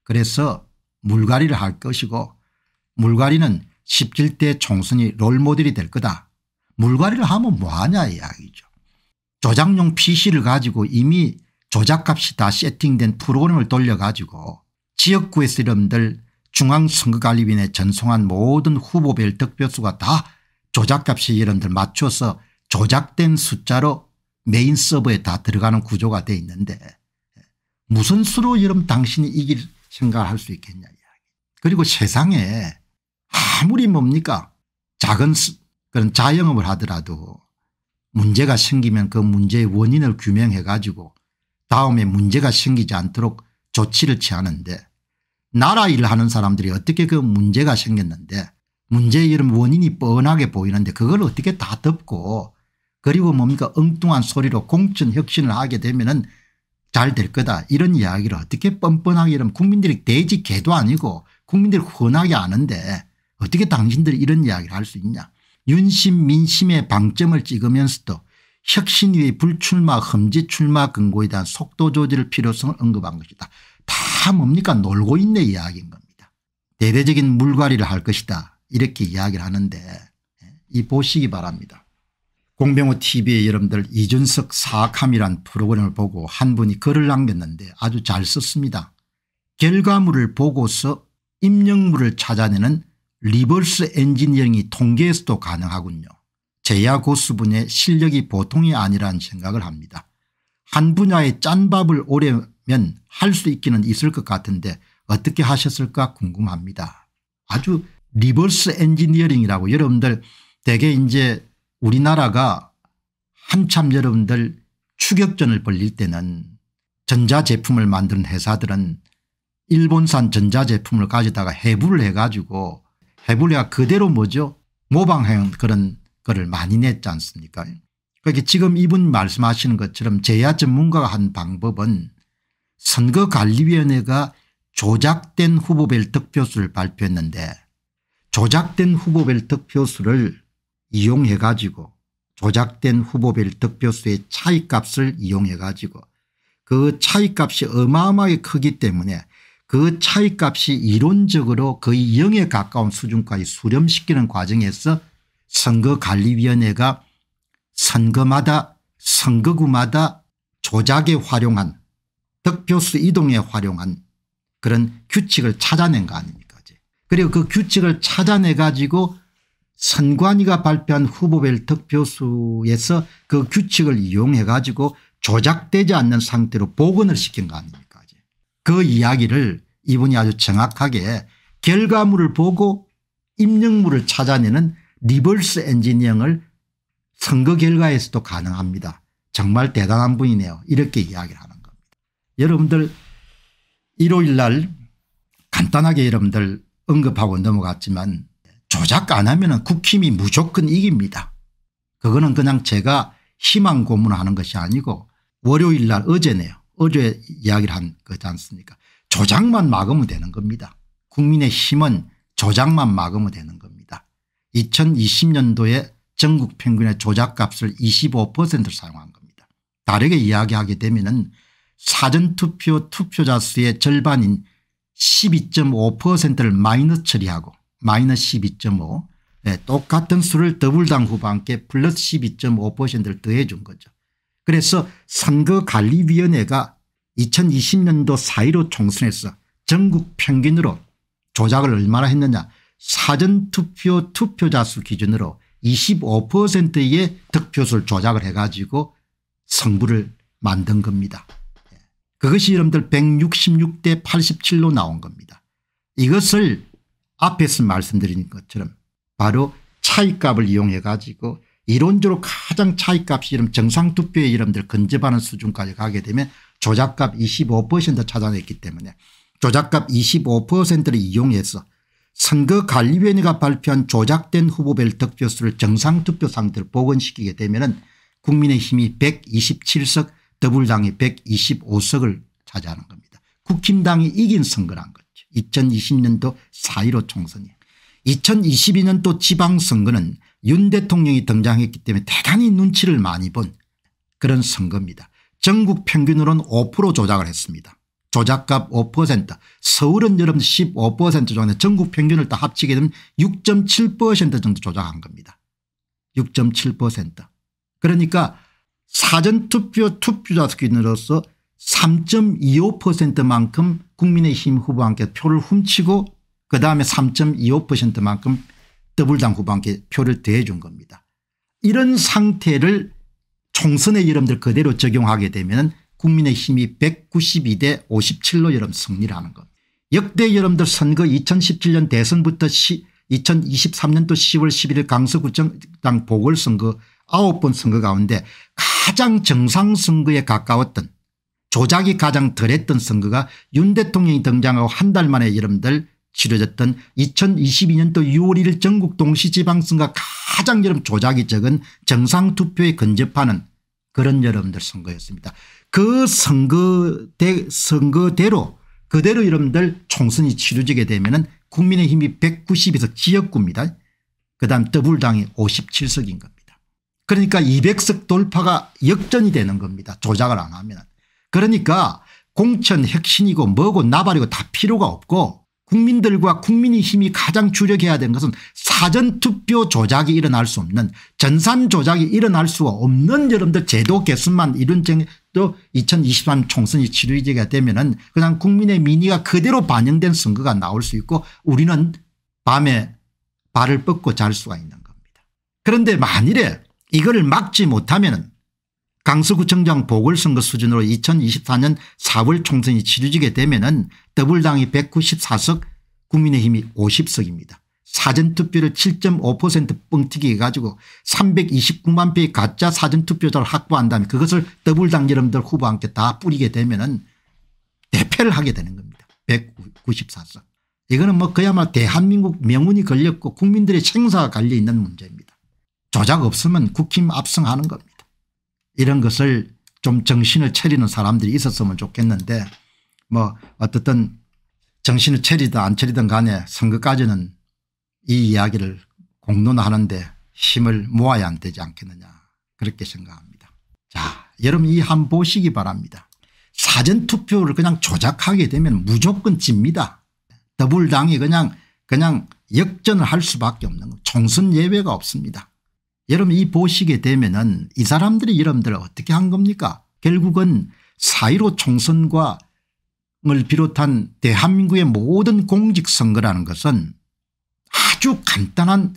그래서 물갈이를 할 것이고 물갈이는 17대 총선이 롤모델이 될 거다. 물갈이를 하면 뭐하냐 이야기죠. 조작용 PC를 가지고 이미 조작값이 다 세팅된 프로그램을 돌려가지고 지역구의 사람들 중앙선거관리위원회 전송한 모든 후보별 득표수가 다 조작값이 여러분들 맞춰서 조작된 숫자로 메인 서버에 다 들어가는 구조가 돼 있는데 무슨 수로 여러분 당신이 이길 생각할수 있겠냐 이야기. 그리고 세상에 아무리 뭡니까 작은 그런 자영업을 하더라도 문제가 생기면 그 문제의 원인을 규명해 가지고 다음에 문제가 생기지 않도록 조치를 취하는데 나라 일 하는 사람들이 어떻게 그 문제가 생겼는데 문제의 이런 원인이 뻔하게 보이는데 그걸 어떻게 다 덮고 그리고 뭡니까 엉뚱한 소리로 공천 혁신을 하게 되면 은잘 될 거다 이런 이야기를 어떻게 뻔뻔하게 이러면 국민들이 돼지 개도 아니고 국민들이 흔하게 아는데 어떻게 당신들이 이런 이야기를 할 수 있냐 윤심 민심의 방점을 찍으면서도 혁신위의 불출마 험지 출마 근거에 대한 속도 조절 필요성을 언급한 것이다. 다 뭡니까 놀고 있네 이야기인 겁니다. 대대적인 물갈이를 할 것이다 이렇게 이야기를 하는데 예, 이 보시기 바랍니다. 공병호 tv의 여러분들 이준석 사악함이란 프로그램을 보고 한 분이 글을 남겼는데 아주 잘 썼습니다. 결과물을 보고서 입력물을 찾아내는 리버스 엔지니어링이 통계에서도 가능하군요. 제야 고수분의 실력이 보통이 아니라는 생각을 합니다. 한 분야의 짠밥을 오려면 할 수 있기는 있을 것 같은데 어떻게 하셨을까 궁금합니다. 아주 리버스 엔지니어링이라고 여러분들 대개 이제 우리나라가 한참 여러분들 추격전을 벌릴 때는 전자제품을 만드는 회사들은 일본산 전자제품을 가져다가 해부를 해가지고 헤블레가 그대로 뭐죠 모방한 그런 거를 많이 냈지 않습니까 그렇게 그러니까 지금 이분 말씀하시는 것처럼 제야 전문가가 한 방법은 선거관리위원회가 조작된 후보별 득표수를 발표했는데 조작된 후보별 득표수를 이용해 가지고 조작된 후보별 득표수의 차이값을 이용해 가지고 그 차이값이 어마어마하게 크기 때문에 그 차이값이 이론적으로 거의 0에 가까운 수준까지 수렴시키는 과정에서 선거관리위원회가 선거마다 선거구마다 조작에 활용한 득표수 이동에 활용한 그런 규칙을 찾아낸 거 아닙니까 이제. 그리고 그 규칙을 찾아내 가지고 선관위가 발표한 후보별 득표수에서 그 규칙을 이용해 가지고 조작되지 않는 상태로 복원을 시킨 거 아닙니까 그 이야기를 이분이 아주 정확하게 결과물을 보고 입력물을 찾아내는 리버스 엔지니어링을 선거 결과에서도 가능합니다. 정말 대단한 분이네요. 이렇게 이야기를 하는 겁니다. 여러분들 일요일 날 간단하게 여러분들 언급하고 넘어갔지만 조작 안 하면 국힘이 무조건 이깁니다. 그거는 그냥 제가 희망 고문하는 을 것이 아니고 월요일 날 어제네요. 어제 이야기를 한 거지 않습니까 조작만 막으면 되는 겁니다. 국민의 힘은 조작만 막으면 되는 겁니다. 2020년도에 전국 평균의 조작값을 25%를 사용한 겁니다. 다르게 이야기하게 되면 은 사전투표 투표자 수의 절반인 12.5%를 마이너스 처리하고 마이너스 12.5 네, 예, 똑같은 수를 더블당 후반께 플러스 12.5%를 더해 준 거죠. 그래서 선거관리위원회가 2020년도 4.15 총선에서 전국 평균으로 조작을 얼마나 했느냐 사전투표 투표자 수 기준으로 25%의 득표수를 조작을 해가지고 성부를 만든 겁니다. 그것이 여러분들 166대 87로 나온 겁니다. 이것을 앞에서 말씀드린 것처럼 바로 차이값을 이용해 가지고 이론적으로 가장 차이값이 이런 정상투표의 이름들 근접하는 수준까지 가게 되면 조작값 25% 찾아냈기 때문에 조작값 25%를 이용해서 선거관리위원회가 발표한 조작된 후보별 득표수를 정상투표 상태로 복원시키게 되면 국민의힘이 127석 더불당이 125석을 차지하는 겁니다. 국힘당이 이긴 선거란 거죠. 2020년도 4.15 총선이 2022년도 지방선거는 윤 대통령이 등장했기 때문에 대단히 눈치를 많이 본 그런 선거입니다. 전국 평균으로는 5% 조작을 했습니다. 조작값 5% 서울은 여러분 15% 정도 전국 평균을 다 합치게 되면 6.7% 정도 조작한 겁니다. 6.7% 그러니까 사전투표 투표자 수준으로서 3.25%만큼 국민의힘 후보한테 표를 훔치고 그다음에 3.25%만큼 더블당 후보한테 표를 대해준 겁니다. 이런 상태를 총선의 여러분들 그대로 적용하게 되면 국민의 힘이 192대 57로 여러 승리를 하는 겁 역대 여러분들 선거 2017년 대선부터 시, 2023년도 10월 11일 강서구청장 보궐선거 9번 선거 가운데 가장 정상선거에 가까웠던 조작이 가장 덜했던 선거가 윤 대통령이 등장하고 한 달 만에 여러분들 치러졌던 2022년도 6월 1일 전국 동시지방선거 가장 여름 조작이 적은 정상투표에 근접하는 그런 여러분들 선거였습니다. 그 선거대, 선거대로 그대로 여러분들 총선이 치러지게 되면 은 국민의힘이 190에서 지역구입니다. 그다음 더불당이 57석인 겁니다. 그러니까 200석 돌파가 역전이 되는 겁니다. 조작을 안 하면. 그러니까 공천 혁신이고 뭐고 나발이고 다 필요가 없고 국민들과 국민의 힘이 가장 주력해야 되는 것은 사전투표 조작이 일어날 수 없는 전산 조작이 일어날 수 없는 여러분들 제도 개선만 이런 정도 2023 총선이 치르지가 되면 은 그냥 국민의 민의가 그대로 반영된 선거가 나올 수 있고 우리는 밤에 발을 뻗고 잘 수가 있는 겁니다. 그런데 만일에 이거를 막지 못하면 강서구청장 보궐선거 수준으로 2024년 4월 총선이 치루지게 되면 은더블당이 194석 국민의힘이 50석입니다. 사전투표를 7.5% 뻥튀기 해가지고 329만 표의 가짜 사전투표자를 확보한다면 그것을 더블당 여러분들 후보와 함께 다 뿌리게 되면 은 대패를 하게 되는 겁니다. 194석. 이거는 뭐 그야말로 대한민국 명운이 걸렸고 국민들의 생사가 걸려있는 문제입니다. 조작 없으면 국힘 압승하는 겁니다. 이런 것을 좀 정신을 차리는 사람들이 있었으면 좋겠는데 뭐 어떻든 정신을 차리든 안 차리든 간에 선거까지는 이 이야기를 공론화하는데 힘을 모아야 안 되지 않겠느냐 그렇게 생각합니다. 자 여러분 이 한 보시기 바랍니다. 사전투표를 그냥 조작하게 되면 무조건 집니다. 더불당이 그냥 그냥 역전을 할 수밖에 없는 거 총선 예외가 없습니다. 여러분 이 보시게 되면은 이 사람들이 여러분들을 어떻게 한 겁니까 결국은 사1로 총선과 을 비롯한 대한민국의 모든 공직선거라는 것은 아주 간단한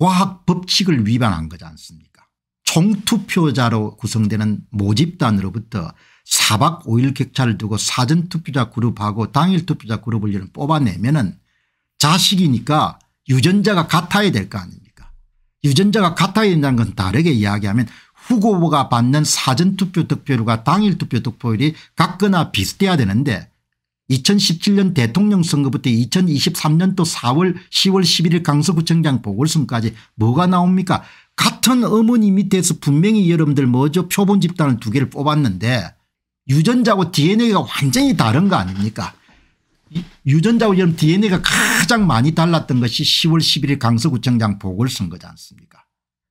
과학 법칙을 위반한 거지 않습니까 총투표자로 구성되는 모집단으로부터 4박 5일 격차를 두고 사전투표자 그룹하고 당일투표자 그룹을 뽑아내면 은 자식이니까 유전자가 같아야 될 거 아닙니까 유전자가 같아야 된다는 건 다르게 이야기하면 후보가 받는 사전투표 득표율과 당일투표 득표율이 같거나 비슷해야 되는데 2017년 대통령 선거부터 2023년도 4월 10월 11일 강서구청장 보궐선까지 뭐가 나옵니까 같은 어머니 밑에서 분명히 여러분들 뭐죠 표본 집단을 두 개를 뽑았는데 유전자고 dna가 완전히 다른 거 아닙니까 유전자와 이런 DNA가 가장 많이 달랐던 것이 10월 11일 강서구청장 보궐선거지 않습니까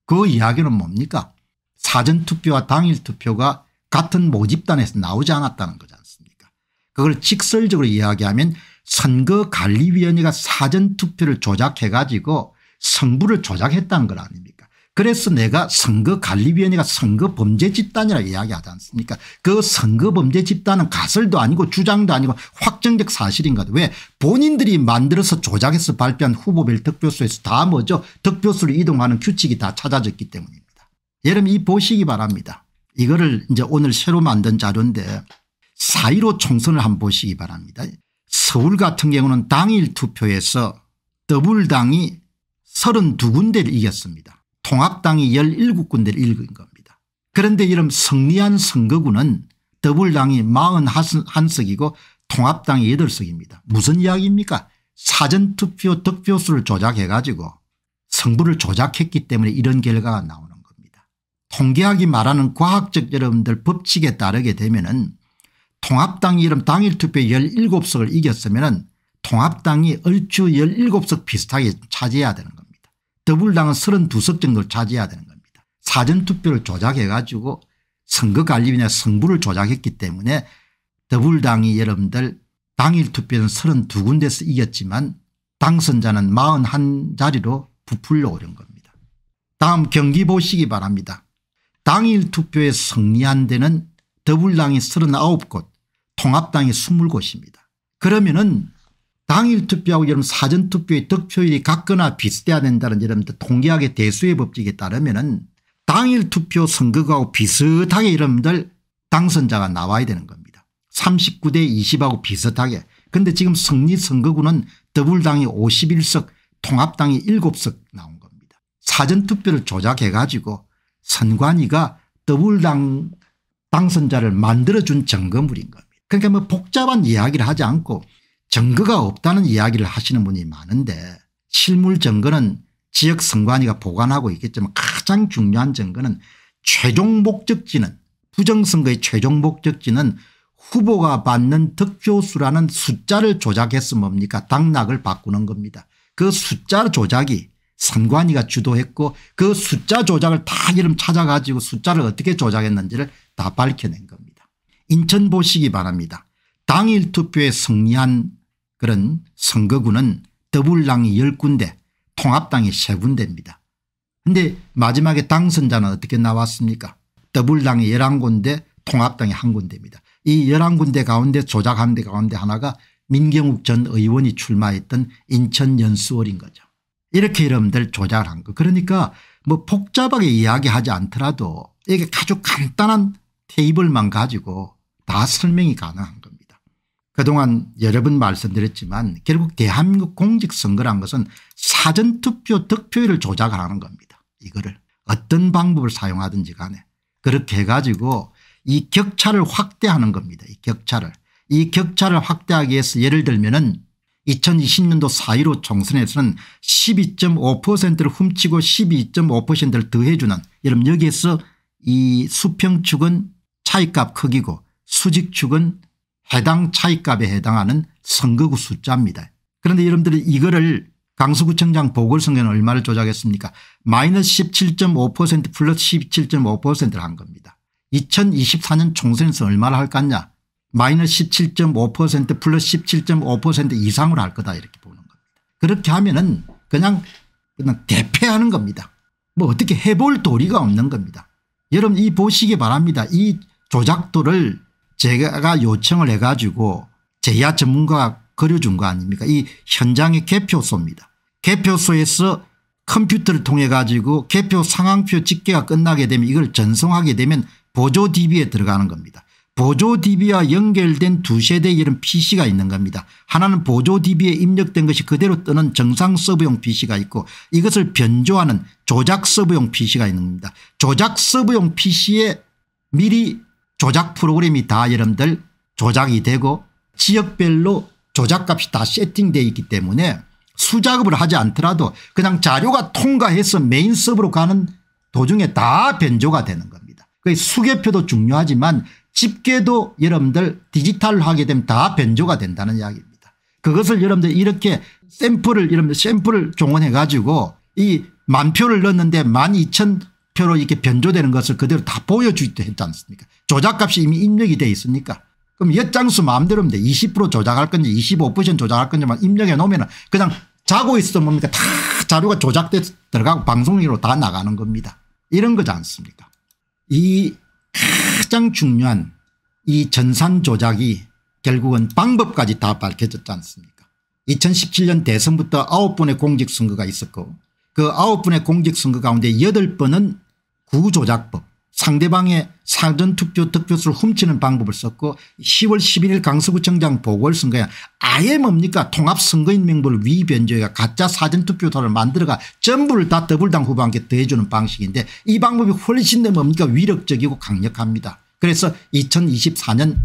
그 이야기는 뭡니까 사전투표와 당일투표가 같은 모집단에서 나오지 않았다는 거지 않습니까 그걸 직설적으로 이야기하면 선거관리위원회가 사전투표를 조작해 가지고 성부를 조작했다는 걸 아닙니까 그래서 내가 선거관리위원회가 선거범죄 집단이라 이야기하지 않습니까 그 선거범죄 집단은 가설도 아니고 주장도 아니고 확정적 사실인 가죠왜 본인들이 만들어서 조작해서 발표한 후보별 득표수에서 다 뭐죠 득표수를 이동하는 규칙이 다 찾아졌기 때문입니다. 여러분 이 보시기 바랍니다. 이거를 이제 오늘 새로 만든 자료인데 4 1 5 총선을 한번 보시기 바랍니다. 서울 같은 경우는 당일 투표에서 더불당이 32군데를 이겼습니다. 통합당이 17군데를 읽은 겁니다. 그런데 이런 승리한 선거구는 더불당이 41석이고 통합당이 8석입니다. 무슨 이야기입니까 사전투표 득표수를 조작해 가지고 성부를 조작했기 때문에 이런 결과가 나오는 겁니다. 통계학이 말하는 과학적 여러분들 법칙에 따르게 되면 은 통합당이 이런 당일투표 17석을 이겼으면 은 통합당이 얼추 17석 비슷하게 차지해야 되는 겁니다. 더불당은 32석 정도를 차지해야 되는 겁니다. 사전투표를 조작해 가지고 선거관리위원회 성부를 조작했기 때문에 더불당이 여러분들 당일 투표는 3 2군데서 이겼지만 당선자는 41자리로 부풀려 오른 겁니다. 다음 경기 보시기 바랍니다. 당일 투표에 승리한 데는 더불당이 39곳 통합당이 20곳입니다. 그러면은 당일 투표하고 여러분 사전 투표의 득표율이 같거나 비슷해야 된다는 여러분들 통계학의 대수의 법칙에 따르면은 당일 투표 선거하고 비슷하게 여러분들 당선자가 나와야 되는 겁니다. 39대 20하고 비슷하게. 근데 지금 승리 선거구는 더불당이 51석 통합당이 7석 나온 겁니다. 사전투표를 조작해 가지고 선관위가 더불당 당선자를 만들어준 점검물인 겁니다. 그러니까 뭐 복잡한 이야기를 하지 않고 증거가 없다는 이야기를 하시는 분이 많은데 실물 증거는 지역 선관위가 보관하고 있겠지만 가장 중요한 증거는 최종 목적지는 부정선거의 최종 목적지는 후보가 받는 득표수라는 숫자를 조작했서 뭡니까 당락을 바꾸는 겁니다. 그 숫자 조작이 선관위가 주도했고 그 숫자 조작을 다 이름 찾아가지고 숫자를 어떻게 조작했는지를 다 밝혀낸 겁니다. 인천 보시기 바랍니다. 당일 투표에 승리한 그런 선거구는 더불당이 10군데 통합당이 3군데입니다. 근데 마지막에 당선자는 어떻게 나왔습니까 더불당이 11군데 통합당이 1군데입니다. 이 11군데 가운데 조작한 데 가운데 하나가 민경욱 전 의원이 출마했던 인천 연수월인 거죠. 이렇게 여러분들 조작을 한 거. 그러니까 뭐 복잡하게 이야기하지 않더라도 이게 아주 간단한 테이블만 가지고 다 설명이 가능합니다. 그동안 여러 번 말씀드렸지만 결국 대한민국 공직선거란 것은 사전투표 득표율을 조작하는 겁니다. 이거를 어떤 방법을 사용하든지 간에 그렇게 해가지고 이 격차를 확대하는 겁니다. 이 격차를. 이 격차를 확대하기 위해서 예를 들면은 2020년도 4.15 총선에서는 12.5%를 훔치고 12.5%를 더해주는 여러분 여기에서 이 수평축은 차이값 크기고 수직축은 해당 차익값에 해당하는 선거구 숫자입니다. 그런데 여러분들이 이거를 강서구청장 보궐선거는 얼마를 조작했습니까 마이너스 17.5% 플러스 17.5%를 한 겁니다. 2024년 총선에서 얼마를 할것같냐 마이너스 17.5% 플러스 17.5% 이상으로 할 거다 이렇게 보는 겁니다. 그렇게 하면 은 그냥 그냥 대패하는 겁니다. 뭐 어떻게 해볼 도리가 없는 겁니다. 여러분 이 보시기 바랍니다. 이 조작도를 제가 요청을 해가지고 제야 전문가가 그려준 거 아닙니까 이 현장의 개표소입니다. 개표소에서 컴퓨터를 통해 가지고 개표 상황표 집계가 끝나게 되면 이걸 전송하게 되면 보조 DB에 들어가는 겁니다. 보조 DB와 연결된 두 세대의 이런 PC가 있는 겁니다. 하나는 보조 DB에 입력된 것이 그대로 뜨는 정상 서브용 PC가 있고 이것을 변조하는 조작 서브용 PC가 있는 겁니다. 조작 서브용 PC에 미리 조작 프로그램이 다 여러분들 조작이 되고 지역별로 조작값이 다 세팅되어 있기 때문에 수작업을 하지 않더라도 그냥 자료가 통과해서 메인 서버로 가는 도중에 다 변조가 되는 겁니다. 그 수개표도 중요하지만 집계도 여러분들 디지털하게 되면 다 변조가 된다는 이야기입니다. 그것을 여러분들 이렇게 샘플을 여러분들 샘플을 종원해 가지고 이 만표를 넣었는데 만 이천 표로 이렇게 변조되는 것을 그대로 다 보여주기도 했지 않습니까 조작값이 이미 입력이 돼 있으니까 그럼 엿장수 마음대로 하면 돼. 20% 조작할 건지 25% 조작할 건지만 입력해 놓으면 그냥 자고 있어도 뭡니까 다 자료가 조작돼 들어가고 방송으로 다 나가는 겁니다. 이런 거지 않습니까 이 가장 중요한 이 전산 조작이 결국은 방법까지 다 밝혀졌지 않습니까 2017년 대선부터 9번의 공직선거가 있었고 그 9번의 공직선거 가운데 8번은 구조작법 상대방의 사전투표 득표수를 훔치는 방법을 썼고 10월 11일 강서구청장 보궐선거에 아예 뭡니까 통합선거인 명부를 위변조해가 가짜 사전투표소를 만들어가 전부를 다 더불당 후보한테 대해주는 방식인데 이 방법이 훨씬 더 뭡니까 위력적이고 강력합니다. 그래서 2024년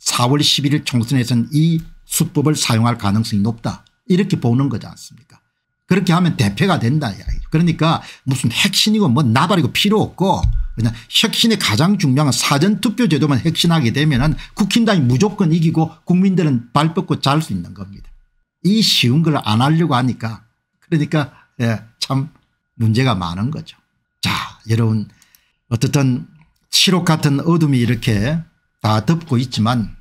4월 11일 총선에서는 이 수법을 사용할 가능성이 높다 이렇게 보는 거지 않습니까 그렇게 하면 대표가 된다. 그러니까 무슨 핵심이고 뭐 나발이고 필요 없고 그냥 혁신의 가장 중요한 사전투표 제도만 혁신하게 되면 은 국힘당이 무조건 이기고 국민들은 발 뻗고 잘 수 있는 겁니다. 이 쉬운 걸 안 하려고 하니까 그러니까 예, 참 문제가 많은 거죠. 자 여러분 어떻든 시록 같은 어둠이 이렇게 다 덮고 있지만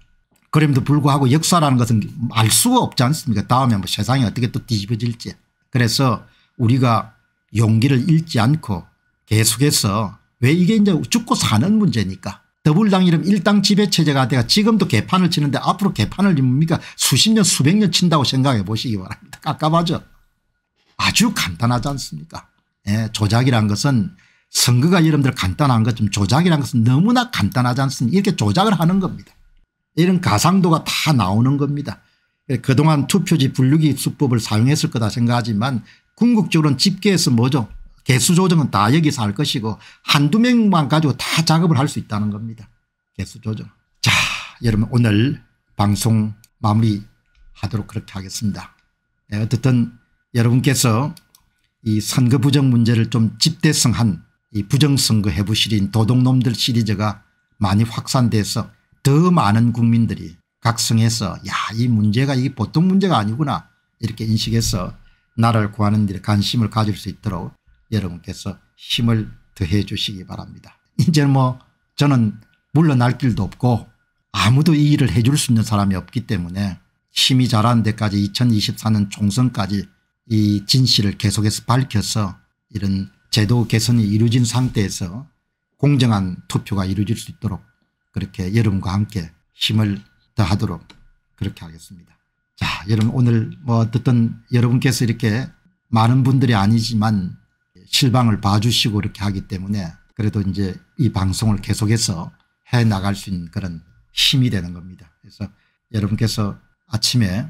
그럼에도 불구하고 역사라는 것은 알 수가 없지 않습니까 다음에 뭐 세상이 어떻게 또 뒤집어질지 그래서 우리가 용기를 잃지 않고 계속해서 왜 이게 이제 죽고 사는 문제니까 더불당 이름 일당 지배체제가 내가 지금도 개판을 치는데 앞으로 개판을 뭡니까 수십 년 수백 년 친다고 생각해 보시기 바랍니다. 깝깝하죠. 아주 간단하지 않습니까 예, 조작이란 것은 선거가 여러분들 간단한 것처 조작이란 것은 너무나 간단하지 않습니까 이렇게 조작을 하는 겁니다. 이런 가상도가 다 나오는 겁니다. 예, 그동안 투표지 분류기 수법을 사용했을 거다 생각하지만 궁극적으로는 집계에서 뭐죠 개수 조정은 다 여기서 할 것이고 한두 명만 가지고 다 작업을 할 수 있다는 겁니다. 개수 조정. 자 여러분 오늘 방송 마무리하도록 그렇게 하겠습니다. 네, 어쨌든 여러분께서 이 선거 부정 문제를 좀 집대성한 이 부정선거 해부 시리인 도둑놈들 시리즈가 많이 확산돼서 더 많은 국민들이 각성해서 야 이 문제가 이게 보통 문제가 아니구나 이렇게 인식해서 나라를 구하는 일에 관심을 가질 수 있도록 여러분께서 힘을 더해 주시기 바랍니다. 이제 뭐 저는 물러날 길도 없고 아무도 이 일을 해 줄 수 있는 사람이 없기 때문에 힘이 자라는 데까지 2024년 총선까지 이 진실을 계속해서 밝혀서 이런 제도 개선이 이루어진 상태에서 공정한 투표가 이루어질 수 있도록 그렇게 여러분과 함께 힘을 하도록 그렇게 하겠습니다. 자, 여러분 오늘 뭐 어쨌든 여러분께서 이렇게 많은 분들이 아니지만 실방을 봐주시고 이렇게 하기 때문에 그래도 이제 이 방송을 계속해서 해 나갈 수 있는 그런 힘이 되는 겁니다. 그래서 여러분께서 아침에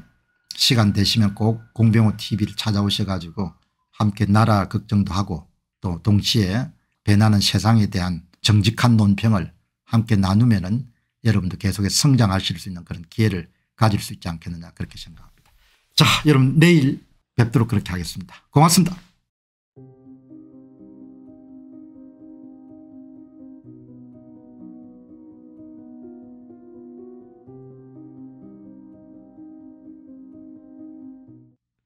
시간 되시면 꼭 공병호 tv를 찾아오셔 가지고 함께 나라 걱정도 하고 또 동시에 배나는 세상에 대한 정직한 논평을 함께 나누면 여러분도 계속해서 성장하실 수 있는 그런 기회를 가질 수 있지 않겠느냐 그렇게 생각합니다. 자 여러분 내일 뵙도록 그렇게 하겠습니다. 고맙습니다.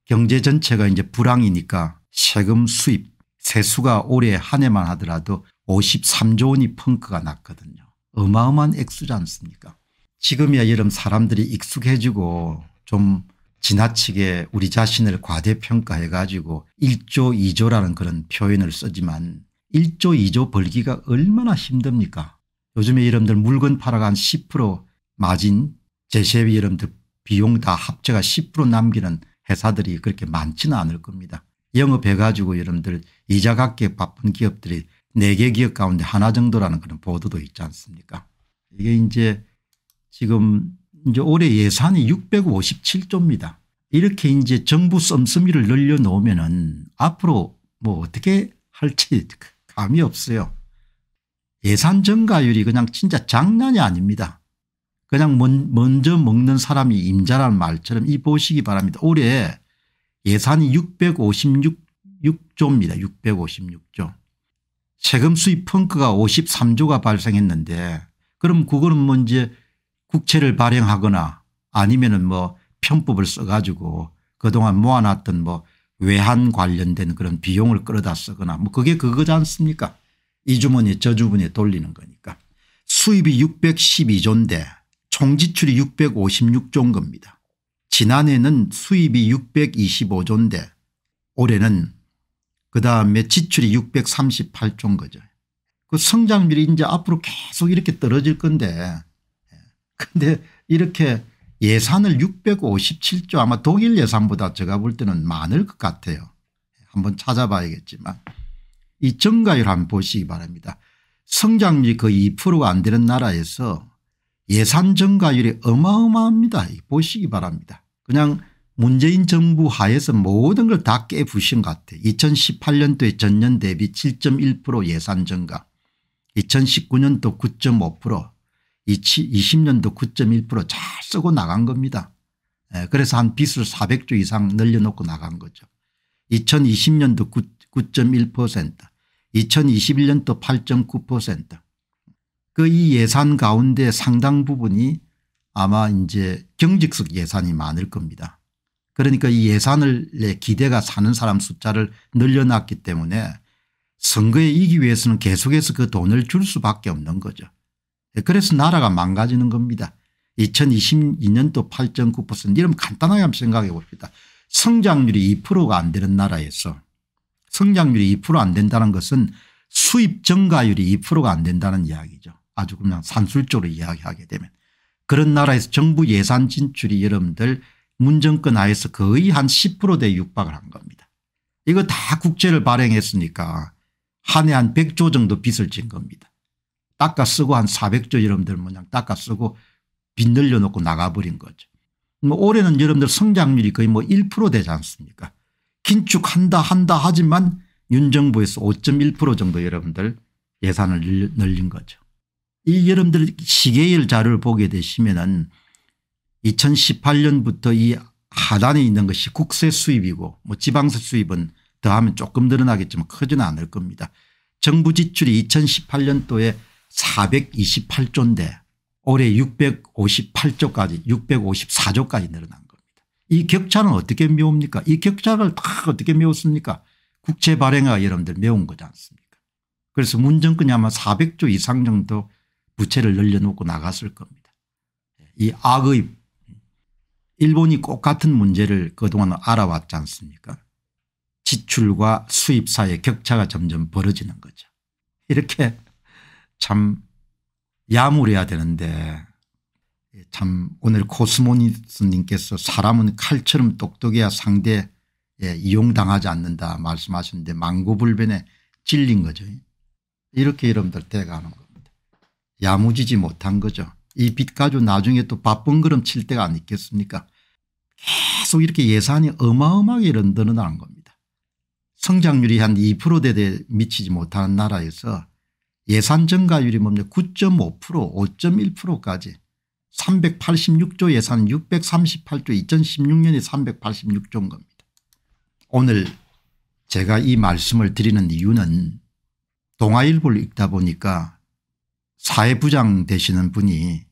경제 전체가 이제 불황이니까 세금 수입 세수가 올해 한 해만 하더라도 53조 원이 펑크가 났거든요. 어마어마한 액수지 않습니까 지금이야 여름 사람들이 익숙해지고 좀 지나치게 우리 자신을 과대평가해 가지고 1조 2조라는 그런 표현을 쓰지만 1조 2조 벌기가 얼마나 힘듭니까 요즘에 여러분들 물건 팔아가 한10% 마진 제세비 여러분들 비용 다 합쳐가 10% 남기는 회사들이 그렇게 많지는 않을 겁니다. 영업해 가지고 여러분들 이자 갚기 바쁜 기업들이 4개 기업 가운데 하나 정도라는 그런 보도도 있지 않습니까 이게 이제 지금 이제 올해 예산이 657조입니다. 이렇게 이제 정부 씀씀이를 늘려놓으면은 앞으로 뭐 어떻게 할지 그 감이 없어요. 예산 증가율이 그냥 진짜 장난이 아닙니다. 그냥 먼저 먹는 사람이 임자라는 말처럼 이 보시기 바랍니다. 올해 예산이 656조입니다. 656조. 세금 수입 펑크가 53조가 발생했는데 그럼 그거는 뭐 이제 국채를 발행하거나 아니면은 뭐 편법을 써가지고 그동안 모아놨던 뭐 외환 관련된 그런 비용을 끌어다 쓰거나 뭐 그게 그거지 않습니까 이 주머니 저 주머니에 돌리는 거니까 수입이 612조인데 총 지출이 656조인 겁니다. 지난해는 수입이 625조인데 올해는 그다음에 지출이 638조인 거죠. 그 성장률이 이제 앞으로 계속 이렇게 떨어질 건데 예. 근데 이렇게 예산을 657조 아마 독일 예산보다 제가 볼 때는 많을 것 같아요. 예, 한번 찾아봐야겠지만 이 증가율 한번 보시기 바랍니다. 성장률이 거의 2%가 안 되는 나라에서 예산 증가율이 어마어마합니다. 보시기 바랍니다. 그냥 문재인 정부 하에서 모든 걸 다 깨부신 것 같아요. 2018년도에 전년 대비 7.1% 예산 증가 2019년도 9.5% 20년도 9.1%잘 쓰고 나간 겁니다. 예, 그래서 한 빚을 400조 이상 늘려놓고 나간 거죠. 2020년도 9.1% 2021년도 8.9%그 이 예산 가운데 상당 부분이 아마 이제 경직성 예산이 많을 겁니다. 그러니까 이 예산을 내 기대가 사는 사람 숫자를 늘려놨기 때문에 선거에 이기 위해서는 계속해서 그 돈을 줄 수밖에 없는 거죠. 예, 그래서 나라가 망가지는 겁니다. 2022년도 8.9% 이러면 간단하게 한번 생각해 봅시다. 성장률이 2%가 안 되는 나라에서 성장률이 2%안 된다는 것은 수입 증가율이 2%가 안 된다는 이야기죠. 아주 그냥 산술적으로 이야기하게 되면. 그런 나라에서 정부 예산 진출이 여러분들 문정권 하에서 거의 한 10%대 육박을 한 겁니다. 이거 다 국채를 발행했으니까 한 해 한 100조 정도 빚을 진 겁니다. 닦아 쓰고 한 400조 여러분들 모양 닦아 쓰고 빚 늘려놓고 나가버린 거죠. 뭐 올해는 여러분들 성장률이 거의 뭐1% 되지 않습니까 긴축한다 한다 하지만 윤 정부에서 5.1% 정도 여러분들 예산을 늘린 거죠. 이 여러분들 시계열 자료를 보게 되시면은 2018년부터 이 하단에 있는 것이 국세 수입이고 뭐 지방세 수입은 더하면 조금 늘어나겠지만 크지는 않을 겁니다. 정부 지출이 2018년도에 428조인데 올해 658조까지 654조까지 늘어난 겁니다. 이 격차는 어떻게 메웁니까 이 격차를 다 어떻게 메웠습니까 국채 발행가 여러분들 메운 거지 않습니까 그래서 문정권이 아마 400조 이상 정도 부채를 늘려놓고 나갔을 겁니다. 이 악의 일본이 꼭 같은 문제를 그동안 알아왔지 않습니까 지출과 수입 사이의 격차가 점점 벌어지는 거죠. 이렇게 참 야물해야 되는데 예, 참 오늘 코스모니스님께서 사람은 칼처럼 똑똑해야 상대에 예, 이용당하지 않는다 말씀하시는데 망고불변에 질린 거죠. 이렇게 여러분들 돼가는 겁니다. 야무지지 못한 거죠. 이빚 가지고 나중에 또 바쁜 걸음 칠 때가 아니겠습니까 계속 이렇게 예산이 어마어마하게 런던어나 겁니다. 성장률이 한 2%대에 미치지 못하는 나라에서 예산 증가율이 뭡니까 9.5% 5.1%까지 386조 예산 638조 2016년에 386조인 겁니다. 오늘 제가 이 말씀을 드리는 이유는 동아일보를 읽다 보니까 사회부장 되시는 분이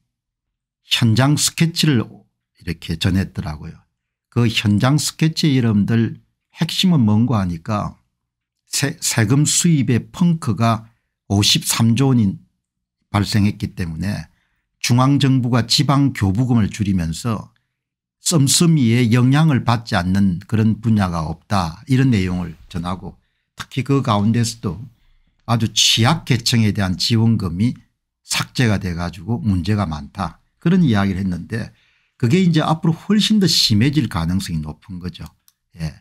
현장 스케치를 이렇게 전했더라고요. 그 현장 스케치 이름들 핵심은 뭔고 하니까 세, 금 수입의 펑크가 53조 원이 발생했기 때문에 중앙정부가 지방교부금을 줄이면서 씀씀이의 영향을 받지 않는 그런 분야가 없다 이런 내용을 전하고 특히 그 가운데서도 아주 취약계층에 대한 지원금이 삭제가 돼 가지고 문제가 많다. 그런 이야기를 했는데 그게 이제 앞으로 훨씬 더 심해질 가능성이 높은 거죠. 예.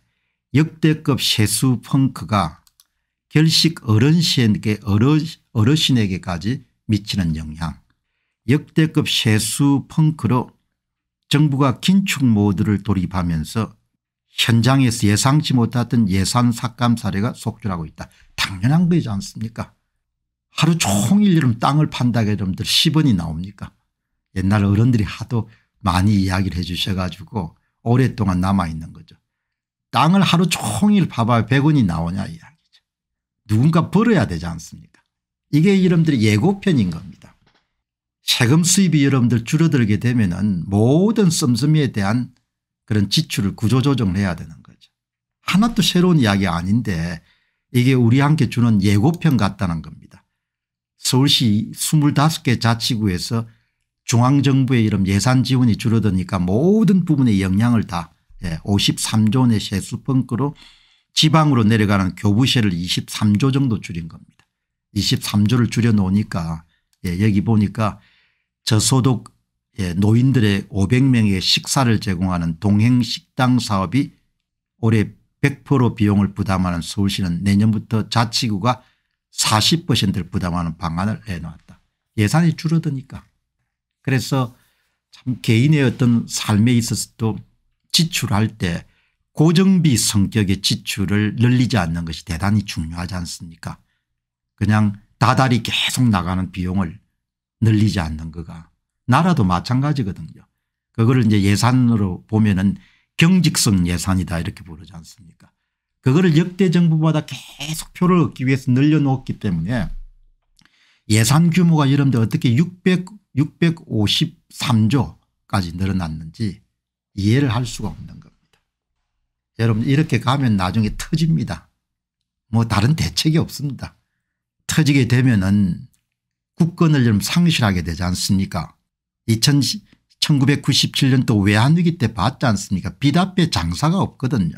역대급 세수 펑크가 결식 어른신에게 어르신에게까지 미치는 영향 역대급 세수 펑크로 정부가 긴축 모드를 돌입하면서 현장에서 예상치 못했던 예산 삭감 사례가 속출하고 있다. 당연한 거지 않습니까 하루 종일 이러 땅을 판다게 되면 10원이 나옵니까 옛날 어른들이 하도 많이 이야기를 해 주셔 가지고 오랫동안 남아 있는 거죠. 땅을 하루 종일 봐봐요. 100원이 나오냐 이야기죠. 누군가 벌어야 되지 않습니까 이게 여러분들의 예고편인 겁니다. 세금 수입이 여러분들 줄어들게 되면 은 모든 씀씀이에 대한 그런 지출을 구조조정을 해야 되는 거죠. 하나도 새로운 이야기 아닌데 이게 우리한테 주는 예고편 같다는 겁니다. 서울시 25개 자치구에서 중앙정부의 이런 예산 지원이 줄어드니까 모든 부분에 영향을 다 53조 원의 세수펑크로 지방으로 내려가는 교부세를 23조 정도 줄인 겁니다. 23조를 줄여놓으니까 예, 여기 보니까 저소득 예, 노인들의 500명의 식사를 제공하는 동행식당 사업이 올해 100% 비용을 부담하는 서울시는 내년부터 자치구가 40%를 부담하는 방안을 내놓았다. 예산이 줄어드니까. 그래서 참 개인의 어떤 삶에 있어서도 지출할 때 고정비 성격의 지출을 늘리지 않는 것이 대단히 중요하지 않습니까 그냥 다달이 계속 나가는 비용을 늘리지 않는 거가 나라도 마찬가지거든요. 그거를 이제 예산으로 보면은 경직성 예산이다 이렇게 부르지 않습니까 그거를 역대 정부마다 계속 표를 얻기 위해서 늘려놓기 때문에 예산 규모가 이런데 어떻게 600 653조까지 늘어났는지 이해를 할 수가 없는 겁니다. 여러분 이렇게 가면 나중에 터집니다. 뭐 다른 대책이 없습니다. 터지게 되면 은 국권을 좀 상실하게 되지 않습니까 1997년도 외환위기 때 봤지 않습니까 빚 앞에 장사가 없거든요.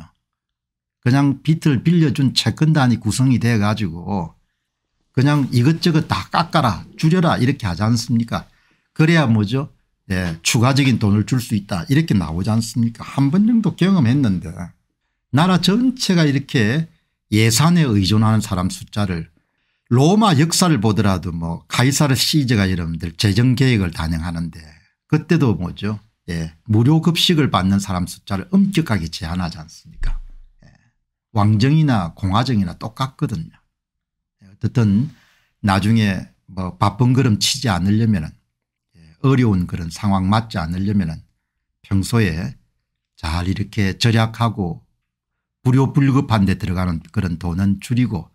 그냥 빚을 빌려준 채권단이 구성이 돼 가지고 그냥 이것저것 다 깎아라 줄여라 이렇게 하지 않습니까 그래야 뭐죠 예, 추가적인 돈을 줄 수 있다 이렇게 나오지 않습니까 한 번 정도 경험했는데 나라 전체가 이렇게 예산에 의존하는 사람 숫자를 로마 역사를 보더라도 뭐 카이사르 시즈가 여러분들 재정계획을 단행하는데 그때도 뭐죠 예, 무료 급식을 받는 사람 숫자를 엄격하게 제한하지 않습니까 예, 왕정이나 공화정이나 똑같거든요 어쨌든 나중에 뭐 바쁜 걸음 치지 않으려면 어려운 그런 상황 맞지 않으려면 평소에 잘 이렇게 절약하고 불효불급한 데 들어가는 그런 돈은 줄이고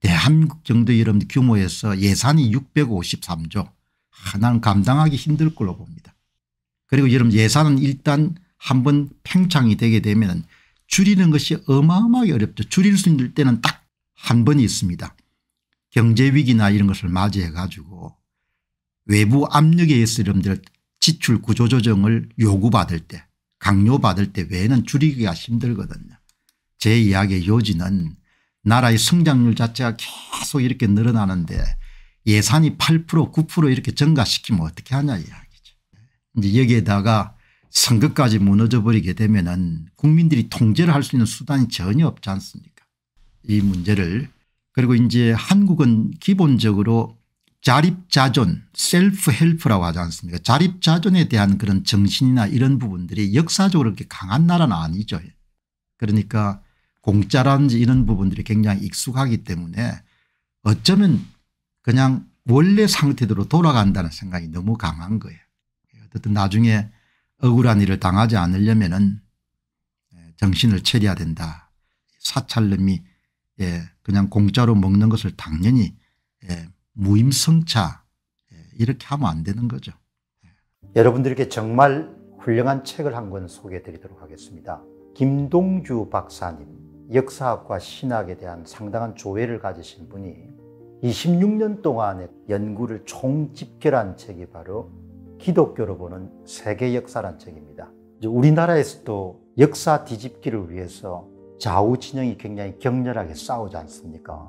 대한민국 정도 이런 규모에서 예산이 653조 하나는 감당하기 힘들 걸로 봅니다. 그리고 여러분 예산은 일단 한 번 팽창이 되게 되면 줄이는 것이 어마어마하게 어렵죠. 줄일 수 있는 때는 딱 한 번이 있습니다. 경제위기나 이런 것을 맞이해 가지고 외부 압력에 의해서 이름들 지출 구조 조정을 요구받을 때 강요받을 때 외에는 줄이기가 힘들거든요. 제 이야기의 요지는 나라의 성장률 자체가 계속 이렇게 늘어나는데 예산이 8% 9% 이렇게 증가시키면 어떻게 하냐 이야기죠. 이제 여기에다가 선거까지 무너져 버리게 되면 은 국민들이 통제를 할 수 있는 수단이 전혀 없지 않습니까 이 문제를 그리고 이제 한국은 기본적으로 자립자존 셀프 헬프라고 하지 않습니까 자립자존에 대한 그런 정신이나 이런 부분들이 역사적으로 그렇게 강한 나라는 아니죠. 그러니까 공짜라든지 이런 부분들이 굉장히 익숙하기 때문에 어쩌면 그냥 원래 상태대로 돌아간다는 생각이 너무 강한 거예요. 어쨌든 나중에 억울한 일을 당하지 않으려면 은 예, 정신을 체리해야 된다. 사찰놈이 예, 그냥 공짜로 먹는 것을 당연히 무임승차 예, 이렇게 하면 안 되는 거죠. 예. 여러분들께 정말 훌륭한 책을 한 권 소개해 드리도록 하겠습니다. 김동주 박사님, 역사학과 신학에 대한 상당한 조회를 가지신 분이 26년 동안의 연구를 총집결한 책이 바로 기독교로 보는 세계 역사란 책입니다. 우리나라에서도 역사 뒤집기를 위해서 좌우 진영이 굉장히 격렬하게 싸우지 않습니까?